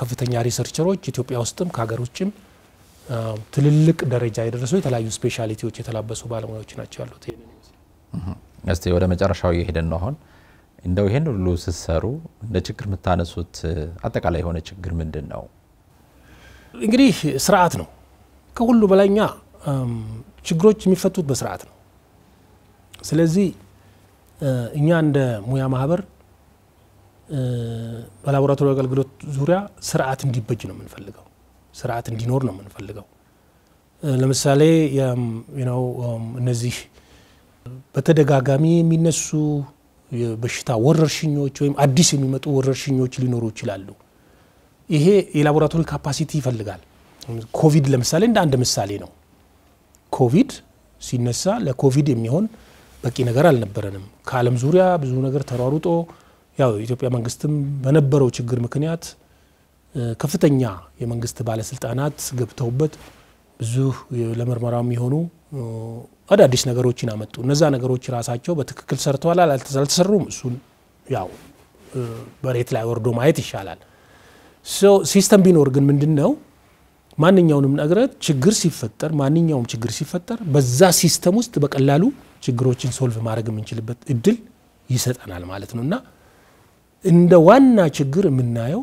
ከፍተኛ ሪሰርቸሮች ኢትዮጵያ ውስጥም ከሀገር ውጭም ትልልቅ ደረጃ የደረሱ የተለያዩ ስፔሻሊቲዎች የተላበሱ ባለሙያዎች ናቸው ያሉት። እስቲ ወደ መጨረሻው እየሄደን ነው አሁን። እንደው ይሄን ሁሉ ስትሰሩ እንደ ችግር የምታነሱት አጠቃላይ የሆነ ችግር ምንድን ነው? እንግዲህ ስርዓት ነው። ከሁሉ በላይኛ ችግሮች የሚፈቱት በስርዓት ነው። ስለዚህ እኛ እንደ ሙያ ማህበር በላቦራቶሪ አገልግሎት ዙሪያ ስርዓት እንዲበጅ ነው የምንፈልገው፣ ስርዓት እንዲኖር ነው የምንፈልገው። ለምሳሌ እነዚህ በተደጋጋሚ የሚነሱ የበሽታ ወረርሽኞች ወይም አዲስ የሚመጡ ወረርሽኞች ሊኖሩ ይችላሉ። ይሄ የላቦራቶሪ ካፓሲቲ ይፈልጋል። ኮቪድ ለምሳሌ እንደ አንድ ምሳሌ ነው። ኮቪድ ሲነሳ ለኮቪድ የሚሆን በቂ ነገር አልነበረንም። ከዓለም ዙሪያ ብዙ ነገር ተሯሩጦ ያው የኢትዮጵያ መንግስትም በነበረው ችግር ምክንያት ከፍተኛ የመንግስት ባለስልጣናት ገብተውበት ብዙ ለምርመራ የሚሆኑ አዳዲስ ነገሮችን አመጡ። እነዛ ነገሮች ራሳቸው በትክክል ሰርተዋል አልተሰሩም፣ እሱን ያው መሬት ላይ ወርዶ ማየት ይሻላል። ሲስተም ቢኖር ግን ምንድን ነው ማንኛውንም ነገር ችግር ሲፈጠር ማንኛውም ችግር ሲፈጠር በዛ ሲስተም ውስጥ በቀላሉ ችግሮችን ሶልቭ ማድረግ የምንችልበት እድል ይሰጠናል ማለት ነው እና እንደ ዋና ችግር የምናየው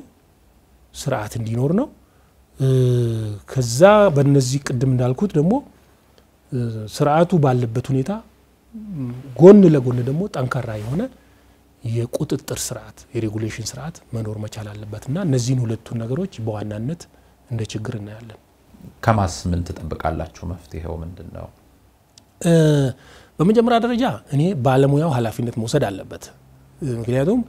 ስርዓት እንዲኖር ነው። ከዛ በነዚህ ቅድም እንዳልኩት ደግሞ ስርዓቱ ባለበት ሁኔታ ጎን ለጎን ደግሞ ጠንካራ የሆነ የቁጥጥር ስርዓት የሬጉሌሽን ስርዓት መኖር መቻል አለበት እና እነዚህን ሁለቱን ነገሮች በዋናነት እንደ ችግር እናያለን። ከማስ ምን ትጠብቃላችሁ? መፍትሄው ምንድን ነው? በመጀመሪያ ደረጃ እኔ ባለሙያው ኃላፊነት መውሰድ አለበት። ምክንያቱም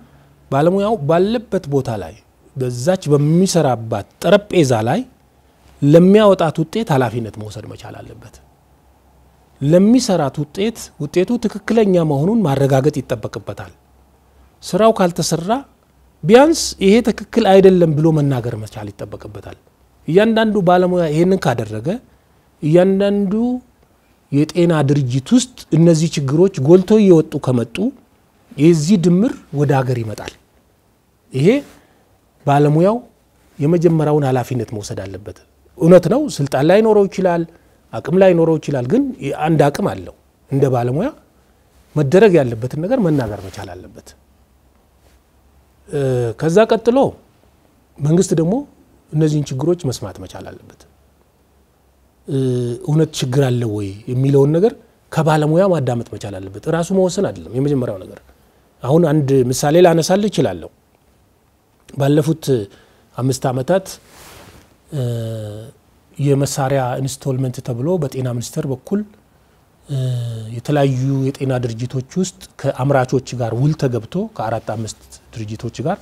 ባለሙያው ባለበት ቦታ ላይ በዛች በሚሰራባት ጠረጴዛ ላይ ለሚያወጣት ውጤት ኃላፊነት መውሰድ መቻል አለበት። ለሚሰራት ውጤት ውጤቱ ትክክለኛ መሆኑን ማረጋገጥ ይጠበቅበታል። ስራው ካልተሰራ ቢያንስ ይሄ ትክክል አይደለም ብሎ መናገር መቻል ይጠበቅበታል። እያንዳንዱ ባለሙያ ይሄንን ካደረገ እያንዳንዱ የጤና ድርጅት ውስጥ እነዚህ ችግሮች ጎልቶ እየወጡ ከመጡ የዚህ ድምር ወደ ሀገር ይመጣል። ይሄ ባለሙያው የመጀመሪያውን ኃላፊነት መውሰድ አለበት። እውነት ነው፣ ስልጣን ላይኖረው ይችላል። አቅም ላይኖረው ይችላል፣ ግን አንድ አቅም አለው። እንደ ባለሙያ መደረግ ያለበትን ነገር መናገር መቻል አለበት። ከዛ ቀጥሎ መንግስት ደግሞ እነዚህን ችግሮች መስማት መቻል አለበት። እውነት ችግር አለ ወይ የሚለውን ነገር ከባለሙያ ማዳመጥ መቻል አለበት። እራሱ መወሰን አይደለም የመጀመሪያው ነገር። አሁን አንድ ምሳሌ ላነሳል እችላለሁ። ባለፉት አምስት ዓመታት የመሳሪያ ኢንስቶልመንት ተብሎ በጤና ሚኒስቴር በኩል የተለያዩ የጤና ድርጅቶች ውስጥ ከአምራቾች ጋር ውል ተገብቶ ከአራት አምስት ድርጅቶች ጋር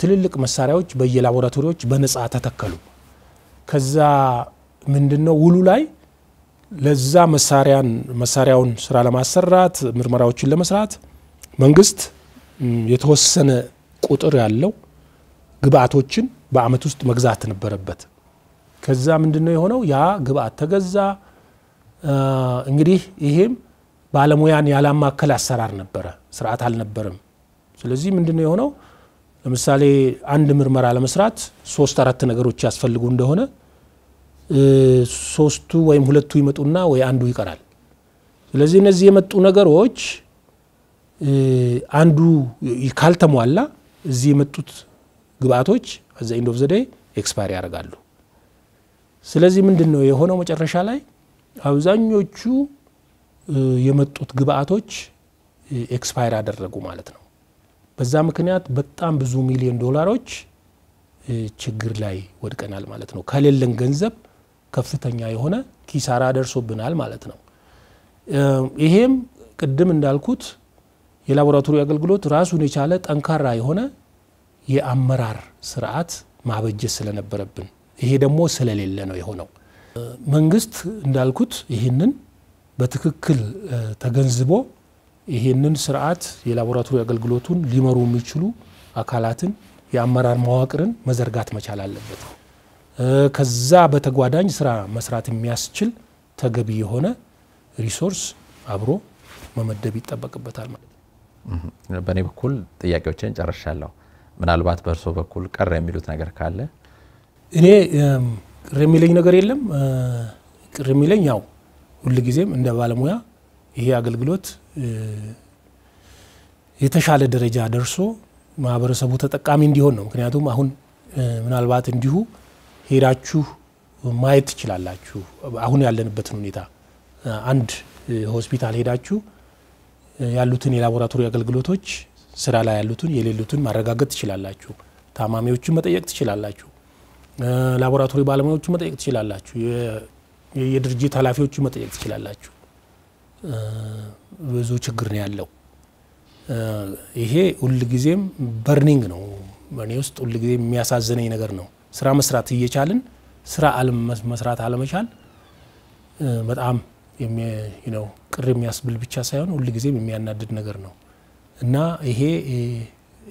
ትልልቅ መሳሪያዎች በየላቦራቶሪዎች በነጻ ተተከሉ። ከዛ ምንድነው ውሉ ላይ ለዛ መሳሪያን መሳሪያውን ስራ ለማሰራት ምርመራዎችን ለመስራት መንግስት የተወሰነ ቁጥር ያለው ግብአቶችን በአመት ውስጥ መግዛት ነበረበት። ከዛ ምንድን ነው የሆነው ያ ግብአት ተገዛ እንግዲህ ይሄም ባለሙያን ያላማከል አሰራር ነበረ ስርዓት አልነበረም ስለዚህ ምንድን ነው የሆነው ለምሳሌ አንድ ምርመራ ለመስራት ሶስት አራት ነገሮች ያስፈልጉ እንደሆነ ሶስቱ ወይም ሁለቱ ይመጡና ወይ አንዱ ይቀራል ስለዚህ እነዚህ የመጡ ነገሮች አንዱ ካልተሟላ እዚህ የመጡት ግብአቶች ዘ ኢንድ ኦፍ ያደርጋሉ ስለዚህ ምንድን ነው የሆነው መጨረሻ ላይ አብዛኞቹ የመጡት ግብአቶች ኤክስፓየር አደረጉ ማለት ነው። በዛ ምክንያት በጣም ብዙ ሚሊዮን ዶላሮች ችግር ላይ ወድቀናል ማለት ነው። ከሌለን ገንዘብ ከፍተኛ የሆነ ኪሳራ ደርሶብናል ማለት ነው። ይሄም ቅድም እንዳልኩት የላቦራቶሪ አገልግሎት ራሱን የቻለ ጠንካራ የሆነ የአመራር ስርዓት ማበጀት ስለነበረብን ይሄ ደግሞ ስለሌለ ነው የሆነው። መንግስት እንዳልኩት ይህንን በትክክል ተገንዝቦ ይህንን ስርዓት የላቦራቶሪ አገልግሎቱን ሊመሩ የሚችሉ አካላትን የአመራር መዋቅርን መዘርጋት መቻል አለበት። ከዛ በተጓዳኝ ስራ መስራት የሚያስችል ተገቢ የሆነ ሪሶርስ አብሮ መመደብ ይጠበቅበታል ማለት ነው። በእኔ በኩል ጥያቄዎችን ጨርሻለሁ። ምናልባት በእርስዎ በኩል ቀረ የሚሉት ነገር ካለ እኔ ቅር የሚለኝ ነገር የለም። ቅር የሚለኝ ያው ጊዜም እንደ ባለሙያ ይሄ አገልግሎት የተሻለ ደረጃ ደርሶ ማህበረሰቡ ተጠቃሚ እንዲሆን ነው። ምክንያቱም አሁን ምናልባት እንዲሁ ሄዳችሁ ማየት ትችላላችሁ። አሁን ያለንበትን ሁኔታ አንድ ሆስፒታል ሄዳችሁ ያሉትን የላቦራቶሪ አገልግሎቶች ስራ ላይ ያሉትን የሌሉትን ማረጋገጥ ትችላላችሁ። ታማሚዎችን መጠየቅ ትችላላችሁ። ላቦራቶሪ ባለሙያዎቹ መጠየቅ ትችላላችሁ። የድርጅት ኃላፊዎቹ መጠየቅ ትችላላችሁ። ብዙ ችግር ነው ያለው። ይሄ ሁልጊዜም በርኒንግ ነው በእኔ ውስጥ ጊዜ የሚያሳዝነኝ ነገር ነው። ስራ መስራት እየቻልን ስራ መስራት አለመቻል በጣም ነው ቅር የሚያስብል ብቻ ሳይሆን ሁልጊዜም የሚያናድድ ነገር ነው እና ይሄ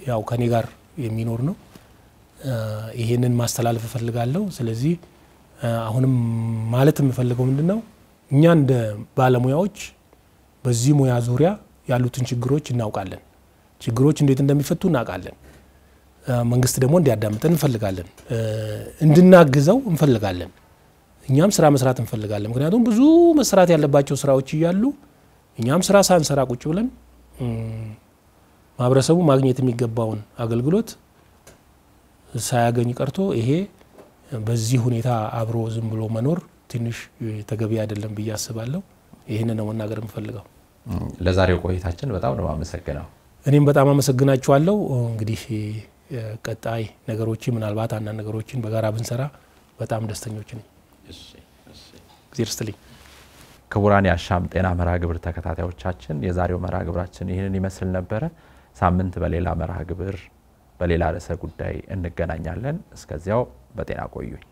ያው ከኔ ጋር የሚኖር ነው። ይሄንን ማስተላለፍ እፈልጋለሁ። ስለዚህ አሁንም ማለት የምፈልገው ምንድን ነው እኛ እንደ ባለሙያዎች በዚህ ሙያ ዙሪያ ያሉትን ችግሮች እናውቃለን። ችግሮች እንዴት እንደሚፈቱ እናውቃለን። መንግስት ደግሞ እንዲያዳምጠን እንፈልጋለን። እንድናግዘው እንፈልጋለን። እኛም ስራ መስራት እንፈልጋለን። ምክንያቱም ብዙ መስራት ያለባቸው ስራዎች እያሉ እኛም ስራ ሳንሰራ ቁጭ ብለን ማህበረሰቡ ማግኘት የሚገባውን አገልግሎት ሳያገኝ ቀርቶ ይሄ በዚህ ሁኔታ አብሮ ዝም ብሎ መኖር ትንሽ ተገቢ አይደለም ብዬ አስባለሁ። ይህንን ነው መናገር የምፈልገው። ለዛሬው ቆይታችን በጣም ነው አመሰግነው። እኔም በጣም አመሰግናችኋለሁ። እንግዲህ ቀጣይ ነገሮች ምናልባት አንዳንድ ነገሮችን በጋራ ብንሰራ በጣም ደስተኞች ነኝ። እግዜር ይስጥልኝ። ክቡራን የአሻም ጤና መርሃ ግብር ተከታታዮቻችን የዛሬው መርሃ ግብራችን ይህንን ይመስል ነበረ። ሳምንት በሌላ መርሃ ግብር በሌላ ርዕሰ ጉዳይ እንገናኛለን። እስከዚያው በጤና ቆዩኝ።